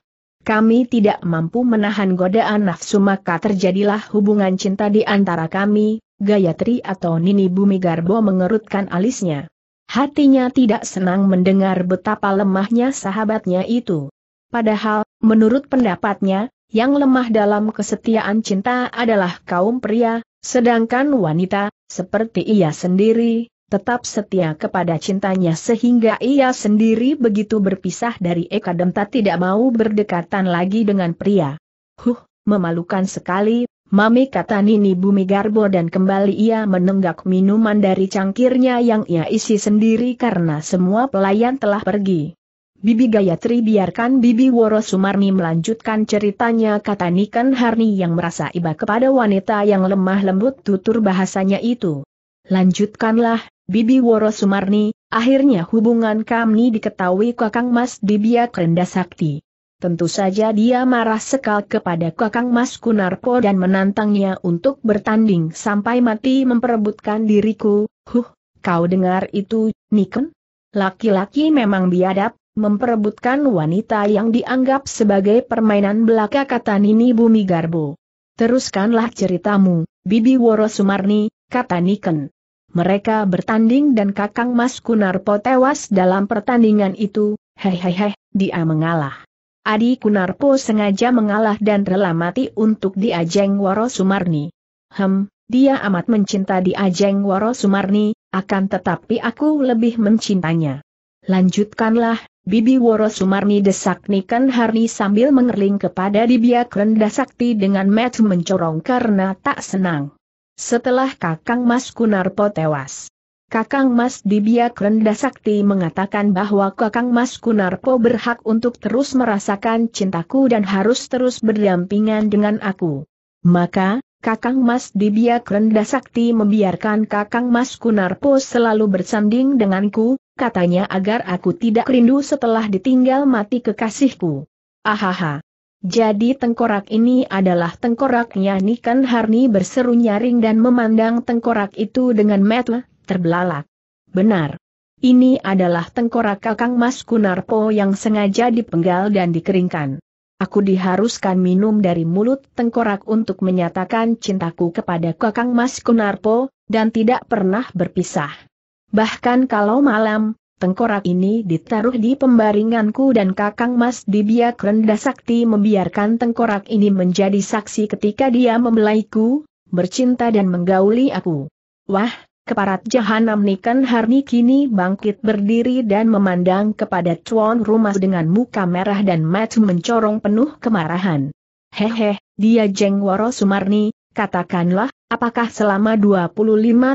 Kami tidak mampu menahan godaan nafsu maka terjadilah hubungan cinta di antara kami, Gayatri atau Nini Bumi Garbo mengerutkan alisnya. Hatinya tidak senang mendengar betapa lemahnya sahabatnya itu. Padahal, menurut pendapatnya, yang lemah dalam kesetiaan cinta adalah kaum pria, sedangkan wanita, seperti ia sendiri, tetap setia kepada cintanya sehingga ia sendiri begitu berpisah dari Eka Demta tidak mau berdekatan lagi dengan pria. Huh, memalukan sekali, Mami kata Nini Bumi Garbo dan kembali ia menenggak minuman dari cangkirnya yang ia isi sendiri karena semua pelayan telah pergi. Bibi Gayatri biarkan Bibi Woro Sumarni melanjutkan ceritanya kata Niken Harni yang merasa iba kepada wanita yang lemah lembut tutur bahasanya itu. Lanjutkanlah, Bibi Woro Sumarni, akhirnya hubungan kami diketahui Kakang Mas Dibia Krenda Sakti. Tentu saja dia marah sekal kepada Kakang Mas Kunarpo dan menantangnya untuk bertanding sampai mati memperebutkan diriku, huh, kau dengar itu, Niken? Laki-laki memang biadab, memperebutkan wanita yang dianggap sebagai permainan belaka kata Nini Bumi Garbo. Teruskanlah ceritamu, Bibi Woro Sumarni, kata Niken mereka bertanding dan Kakang Mas Kunarpo tewas dalam pertandingan itu, hehehe, dia mengalah. Adi Kunarpo sengaja mengalah dan rela mati untuk diajeng Waro Sumarni. Hem, dia amat mencinta diajeng Waro Sumarni, akan tetapi aku lebih mencintanya. Lanjutkanlah, Bibi Woro Sumarni desak Nikan Harni sambil mengerling kepada Dibiak Rendah Sakti dengan mata mencorong karena tak senang. Setelah Kakang Mas Kunarpo tewas. Kakang Mas Dibiak Rendah Sakti mengatakan bahwa Kakang Mas Kunarpo berhak untuk terus merasakan cintaku dan harus terus berdampingan dengan aku. Maka, Kakang Mas Dibiak Rendah Sakti membiarkan Kakang Mas Kunarpo selalu bersanding denganku, katanya agar aku tidak rindu setelah ditinggal mati kekasihku. Ahaha. Jadi tengkorak ini adalah tengkoraknya Nikan Harni berseru nyaring dan memandang tengkorak itu dengan mata terbelalak. Benar. Ini adalah tengkorak kakang Mas Kunarpo yang sengaja dipenggal dan dikeringkan. Aku diharuskan minum dari mulut tengkorak untuk menyatakan cintaku kepada kakang Mas Kunarpo, dan tidak pernah berpisah. Bahkan kalau malam, Tengkorak ini ditaruh di pembaringanku dan kakang mas biak rendah sakti membiarkan tengkorak ini menjadi saksi ketika dia membelaiku, bercinta dan menggauli aku. Wah, keparat jahanam nikan Harni kini bangkit berdiri dan memandang kepada tuan rumah dengan muka merah dan matu mencorong penuh kemarahan. Hehe, dia Jengworo Sumarni, katakanlah, Apakah selama 25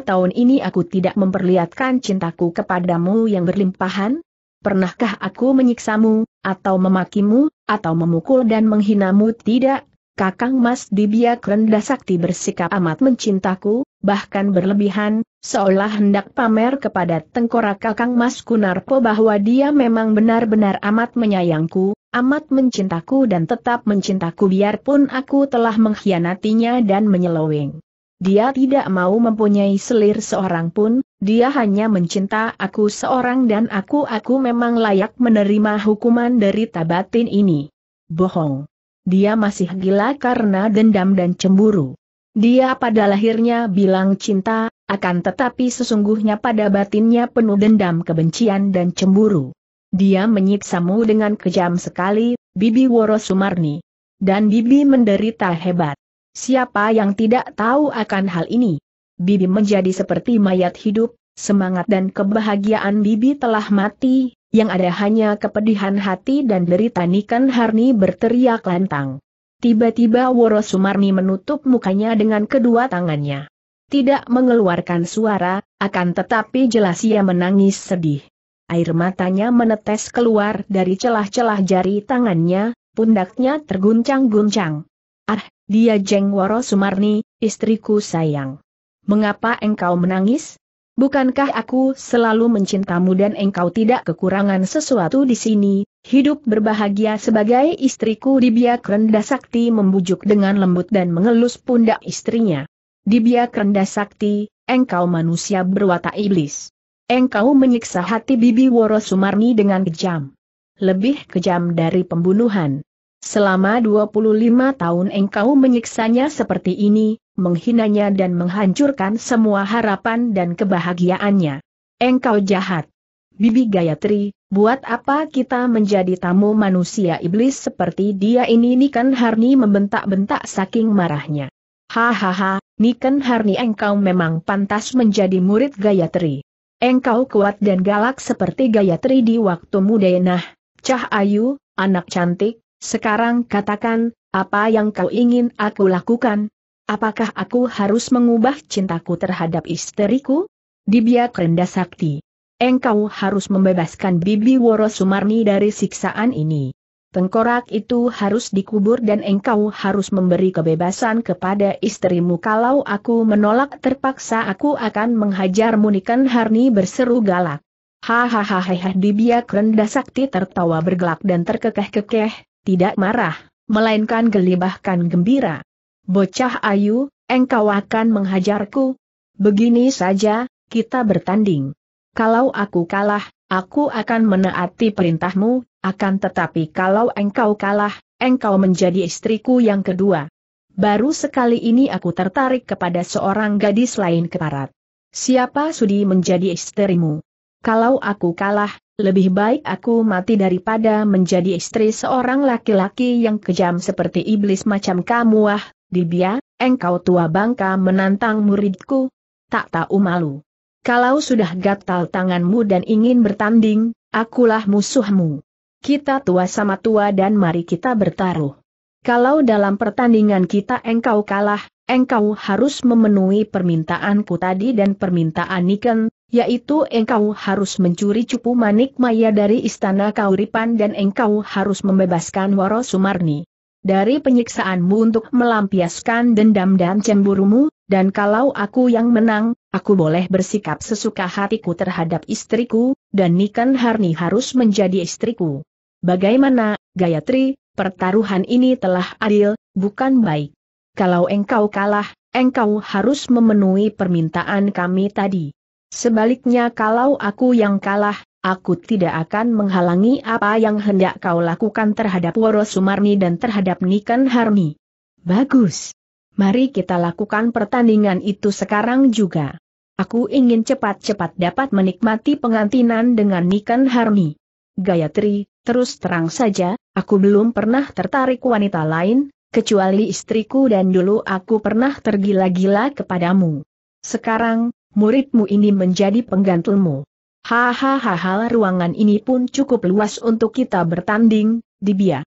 tahun ini aku tidak memperlihatkan cintaku kepadamu yang berlimpahan? Pernahkah aku menyiksamu, atau memakimu, atau memukul dan menghinamu? Tidak, Kakang Mas Dibiak rendah sakti bersikap amat mencintaku, bahkan berlebihan, seolah hendak pamer kepada tengkorak Kakang Mas Kunarpo bahwa dia memang benar-benar amat menyayangku, amat mencintaku dan tetap mencintaku biarpun aku telah mengkhianatinya dan menyeloweng. Dia tidak mau mempunyai selir seorang pun, dia hanya mencinta aku seorang dan aku-aku memang layak menerima hukuman dari tabatin ini. Bohong. Dia masih gila karena dendam dan cemburu. Dia pada lahirnya bilang cinta, akan tetapi sesungguhnya pada batinnya penuh dendam kebencian dan cemburu. Dia menyiksamu dengan kejam sekali, Bibi Woro Sumarni. Dan Bibi menderita hebat. Siapa yang tidak tahu akan hal ini? Bibi menjadi seperti mayat hidup, semangat dan kebahagiaan Bibi telah mati, yang ada hanya kepedihan hati dan derita Nikan Harni berteriak lantang. Tiba-tiba Woro Sumarni menutup mukanya dengan kedua tangannya. Tidak mengeluarkan suara, akan tetapi jelas ia menangis sedih. Air matanya menetes keluar dari celah-celah jari tangannya, pundaknya terguncang-guncang. Ah, dia Jengworo Sumarni, istriku sayang. Mengapa engkau menangis? Bukankah aku selalu mencintamu dan engkau tidak kekurangan sesuatu di sini? Hidup berbahagia sebagai istriku biak Rendah Sakti membujuk dengan lembut dan mengelus pundak istrinya. biak Rendah Sakti, engkau manusia berwatak iblis. Engkau menyiksa hati Bibi Woro Sumarni dengan kejam. Lebih kejam dari pembunuhan. Selama 25 tahun engkau menyiksanya seperti ini, menghinanya dan menghancurkan semua harapan dan kebahagiaannya. Engkau jahat. Bibi Gayatri, buat apa kita menjadi tamu manusia iblis seperti dia ini Niken Harni membentak-bentak saking marahnya. Hahaha, Niken Harni engkau memang pantas menjadi murid Gayatri. Engkau kuat dan galak seperti Gayatri di waktu muda nah, Cah Ayu, anak cantik, sekarang katakan, apa yang kau ingin aku lakukan? Apakah aku harus mengubah cintaku terhadap istriku? Dibiak rendah sakti. Engkau harus membebaskan Bibi Woro Sumarni dari siksaan ini. Tengkorak itu harus dikubur dan engkau harus memberi kebebasan kepada istrimu kalau aku menolak terpaksa aku akan menghajar Munikan Harni berseru galak. Hahaha Dibiak rendah sakti tertawa bergelak dan terkekeh-kekeh, tidak marah, melainkan geli bahkan gembira. Bocah ayu, engkau akan menghajarku. Begini saja, kita bertanding. Kalau aku kalah, aku akan menaati perintahmu, akan tetapi kalau engkau kalah, engkau menjadi istriku yang kedua. Baru sekali ini aku tertarik kepada seorang gadis lain keparat. Siapa sudi menjadi istrimu? Kalau aku kalah, lebih baik aku mati daripada menjadi istri seorang laki-laki yang kejam seperti iblis macam kamu ah, Dibia, engkau tua bangka menantang muridku. Tak tahu malu. Kalau sudah gatal tanganmu dan ingin bertanding, akulah musuhmu. Kita tua sama tua dan mari kita bertaruh. Kalau dalam pertandingan kita engkau kalah, engkau harus memenuhi permintaanku tadi dan permintaan Niken, yaitu engkau harus mencuri cupu manik maya dari istana Kauripan dan engkau harus membebaskan Woro Sumarni dari penyiksaanmu untuk melampiaskan dendam dan cemburumu, dan kalau aku yang menang, aku boleh bersikap sesuka hatiku terhadap istriku, dan Nikan Harni harus menjadi istriku. Bagaimana, Gayatri, pertaruhan ini telah adil, bukan baik. Kalau engkau kalah, engkau harus memenuhi permintaan kami tadi. Sebaliknya kalau aku yang kalah, aku tidak akan menghalangi apa yang hendak kau lakukan terhadap Woro Sumarni dan terhadap Niken Harmi. Bagus. Mari kita lakukan pertandingan itu sekarang juga. Aku ingin cepat-cepat dapat menikmati pengantinan dengan Niken Harmi. Gayatri, terus terang saja, aku belum pernah tertarik wanita lain, kecuali istriku dan dulu aku pernah tergila-gila kepadamu. Sekarang, muridmu ini menjadi penggantulmu. Hahaha ruangan ini pun cukup luas untuk kita bertanding, Dibia.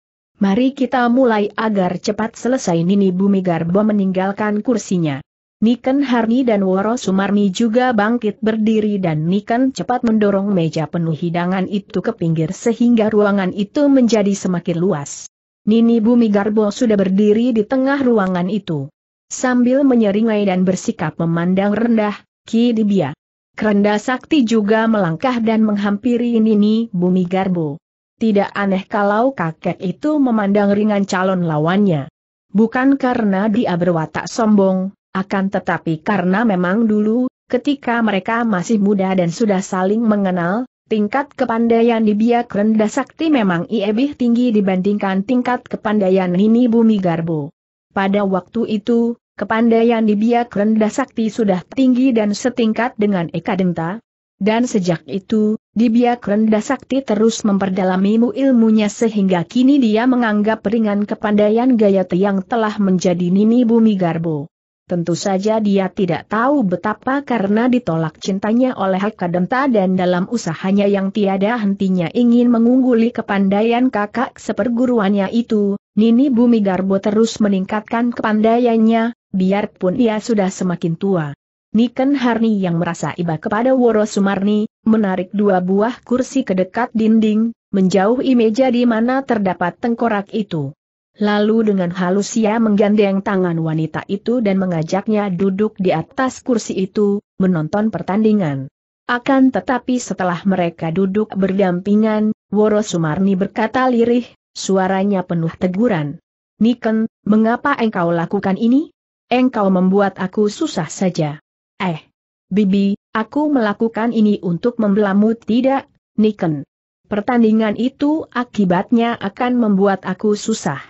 Mari kita mulai agar cepat selesai Nini Bumi Garbo meninggalkan kursinya. Niken Harni dan Woro Sumarni juga bangkit berdiri dan Niken cepat mendorong meja penuh hidangan itu ke pinggir sehingga ruangan itu menjadi semakin luas. Nini Bumi Garbo sudah berdiri di tengah ruangan itu. Sambil menyeringai dan bersikap memandang rendah, Ki Dibia. Kerenda Sakti juga melangkah dan menghampiri Nini Bumi Garbo. Tidak aneh kalau kakek itu memandang ringan calon lawannya. Bukan karena dia berwatak sombong, akan tetapi karena memang dulu, ketika mereka masih muda dan sudah saling mengenal, tingkat kepandaian di biak rendah sakti memang lebih tinggi dibandingkan tingkat kepandaian Nini Bumi Garbo. Pada waktu itu, Kepandaian di biak rendah sakti sudah tinggi dan setingkat dengan Eka Denta. Dan sejak itu, di biak rendah sakti terus memperdalam ilmu ilmunya sehingga kini dia menganggap ringan kepandaian gaya yang telah menjadi Nini Bumi Garbo. Tentu saja dia tidak tahu betapa karena ditolak cintanya oleh Denta dan dalam usahanya yang tiada hentinya ingin mengungguli kepandaian kakak seperguruannya itu, Nini Bumi Garbo terus meningkatkan kepandaiannya, biarpun ia sudah semakin tua. Niken Harni yang merasa iba kepada Woro Sumarni, menarik dua buah kursi ke dekat dinding, menjauhi meja di mana terdapat tengkorak itu. Lalu dengan halus ia menggandeng tangan wanita itu dan mengajaknya duduk di atas kursi itu, menonton pertandingan. Akan tetapi setelah mereka duduk berdampingan, Woro Sumarni berkata lirih, suaranya penuh teguran. Niken, mengapa engkau lakukan ini? engkau membuat aku susah saja. Eh, Bibi, aku melakukan ini untuk membelamu tidak, Niken. Pertandingan itu akibatnya akan membuat aku susah.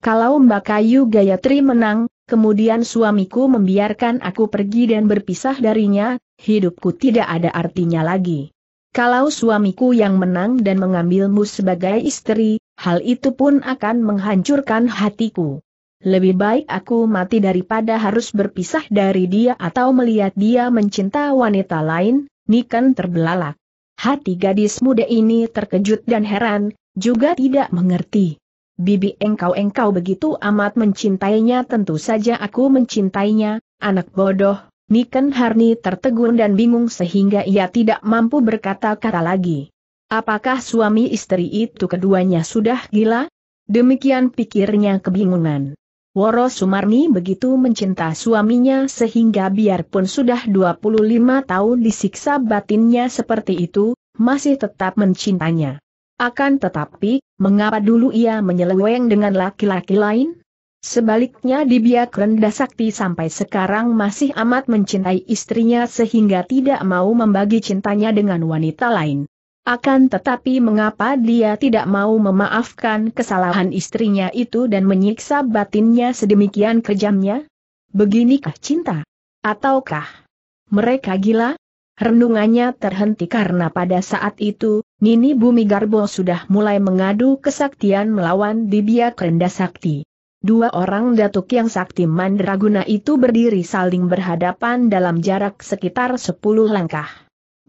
Kalau Mbak Kayu Gayatri menang, kemudian suamiku membiarkan aku pergi dan berpisah darinya, hidupku tidak ada artinya lagi. Kalau suamiku yang menang dan mengambilmu sebagai istri, hal itu pun akan menghancurkan hatiku lebih baik aku mati daripada harus berpisah dari dia atau melihat dia mencinta wanita lain, Niken terbelalak. Hati gadis muda ini terkejut dan heran, juga tidak mengerti. Bibi engkau-engkau begitu amat mencintainya tentu saja aku mencintainya, anak bodoh, Niken Harni tertegun dan bingung sehingga ia tidak mampu berkata-kata lagi. Apakah suami istri itu keduanya sudah gila? Demikian pikirnya kebingungan. Woro Sumarni begitu mencinta suaminya sehingga biarpun sudah 25 tahun disiksa batinnya seperti itu, masih tetap mencintanya. Akan tetapi, mengapa dulu ia menyeleweng dengan laki-laki lain? Sebaliknya di biak rendah sakti sampai sekarang masih amat mencintai istrinya sehingga tidak mau membagi cintanya dengan wanita lain. Akan tetapi mengapa dia tidak mau memaafkan kesalahan istrinya itu dan menyiksa batinnya sedemikian kejamnya? Beginikah cinta? Ataukah mereka gila? Renungannya terhenti karena pada saat itu, Nini Bumi Garbo sudah mulai mengadu kesaktian melawan Dibia Kerenda Sakti. Dua orang datuk yang sakti mandraguna itu berdiri saling berhadapan dalam jarak sekitar 10 langkah.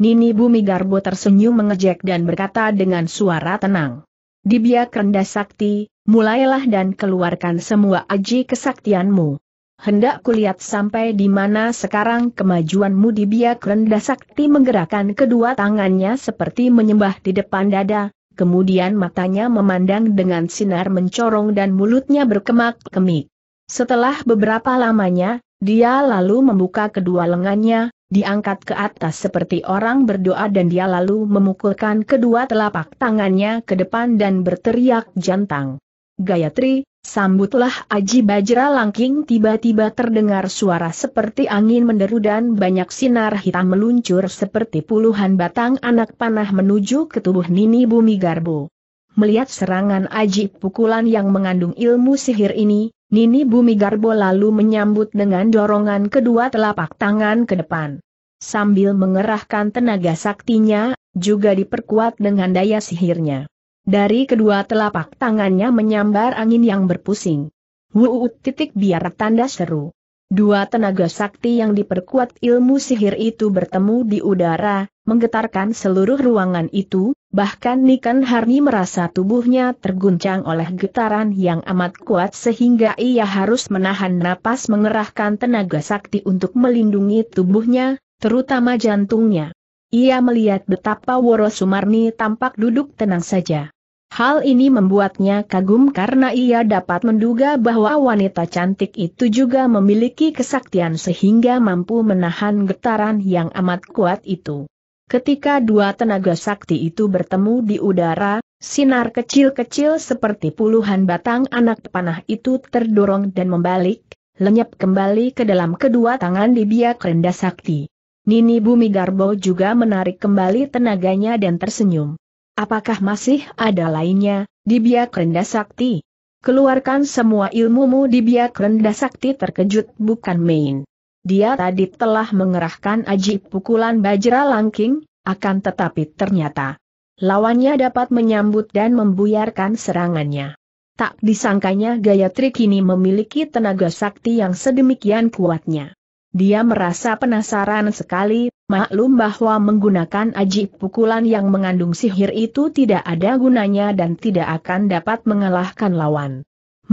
Nini Bumi Garbo tersenyum mengejek dan berkata dengan suara tenang. Dibia rendah sakti, mulailah dan keluarkan semua aji kesaktianmu. Hendak kulihat sampai di mana sekarang kemajuanmu di biak rendah sakti menggerakkan kedua tangannya seperti menyembah di depan dada, kemudian matanya memandang dengan sinar mencorong dan mulutnya berkemak-kemik. Setelah beberapa lamanya, dia lalu membuka kedua lengannya, diangkat ke atas seperti orang berdoa dan dia lalu memukulkan kedua telapak tangannya ke depan dan berteriak jantang. Gayatri, sambutlah Aji Bajra Langking tiba-tiba terdengar suara seperti angin menderu dan banyak sinar hitam meluncur seperti puluhan batang anak panah menuju ke tubuh Nini Bumi Garbo. Melihat serangan Aji pukulan yang mengandung ilmu sihir ini, Nini Bumi Garbo lalu menyambut dengan dorongan kedua telapak tangan ke depan. Sambil mengerahkan tenaga saktinya, juga diperkuat dengan daya sihirnya. Dari kedua telapak tangannya menyambar angin yang berpusing. Wuut titik biar tanda seru. Dua tenaga sakti yang diperkuat ilmu sihir itu bertemu di udara, menggetarkan seluruh ruangan itu, bahkan Nikan Harni merasa tubuhnya terguncang oleh getaran yang amat kuat sehingga ia harus menahan napas mengerahkan tenaga sakti untuk melindungi tubuhnya, terutama jantungnya. Ia melihat betapa Woro Sumarni tampak duduk tenang saja. Hal ini membuatnya kagum karena ia dapat menduga bahwa wanita cantik itu juga memiliki kesaktian sehingga mampu menahan getaran yang amat kuat itu. Ketika dua tenaga sakti itu bertemu di udara, sinar kecil-kecil seperti puluhan batang anak panah itu terdorong dan membalik, lenyap kembali ke dalam kedua tangan di biak rendah sakti. Nini Bumi Garbo juga menarik kembali tenaganya dan tersenyum. Apakah masih ada lainnya, di biak rendah sakti? Keluarkan semua ilmumu di biak rendah sakti terkejut bukan main. Dia tadi telah mengerahkan aji pukulan bajra langking, akan tetapi ternyata lawannya dapat menyambut dan membuyarkan serangannya. Tak disangkanya Gayatri kini memiliki tenaga sakti yang sedemikian kuatnya. Dia merasa penasaran sekali, maklum bahwa menggunakan aji pukulan yang mengandung sihir itu tidak ada gunanya dan tidak akan dapat mengalahkan lawan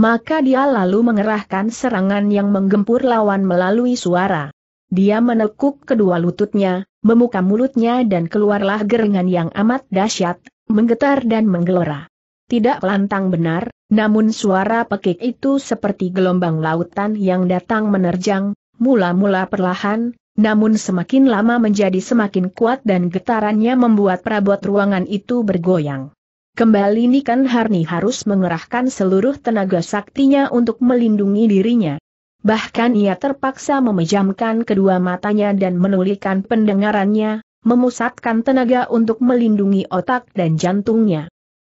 maka dia lalu mengerahkan serangan yang menggempur lawan melalui suara. Dia menekuk kedua lututnya, memuka mulutnya dan keluarlah gerengan yang amat dahsyat, menggetar dan menggelora. Tidak lantang benar, namun suara pekik itu seperti gelombang lautan yang datang menerjang, mula-mula perlahan, namun semakin lama menjadi semakin kuat dan getarannya membuat perabot ruangan itu bergoyang. Kembali Nikan Harni harus mengerahkan seluruh tenaga saktinya untuk melindungi dirinya. Bahkan ia terpaksa memejamkan kedua matanya dan menulikan pendengarannya, memusatkan tenaga untuk melindungi otak dan jantungnya.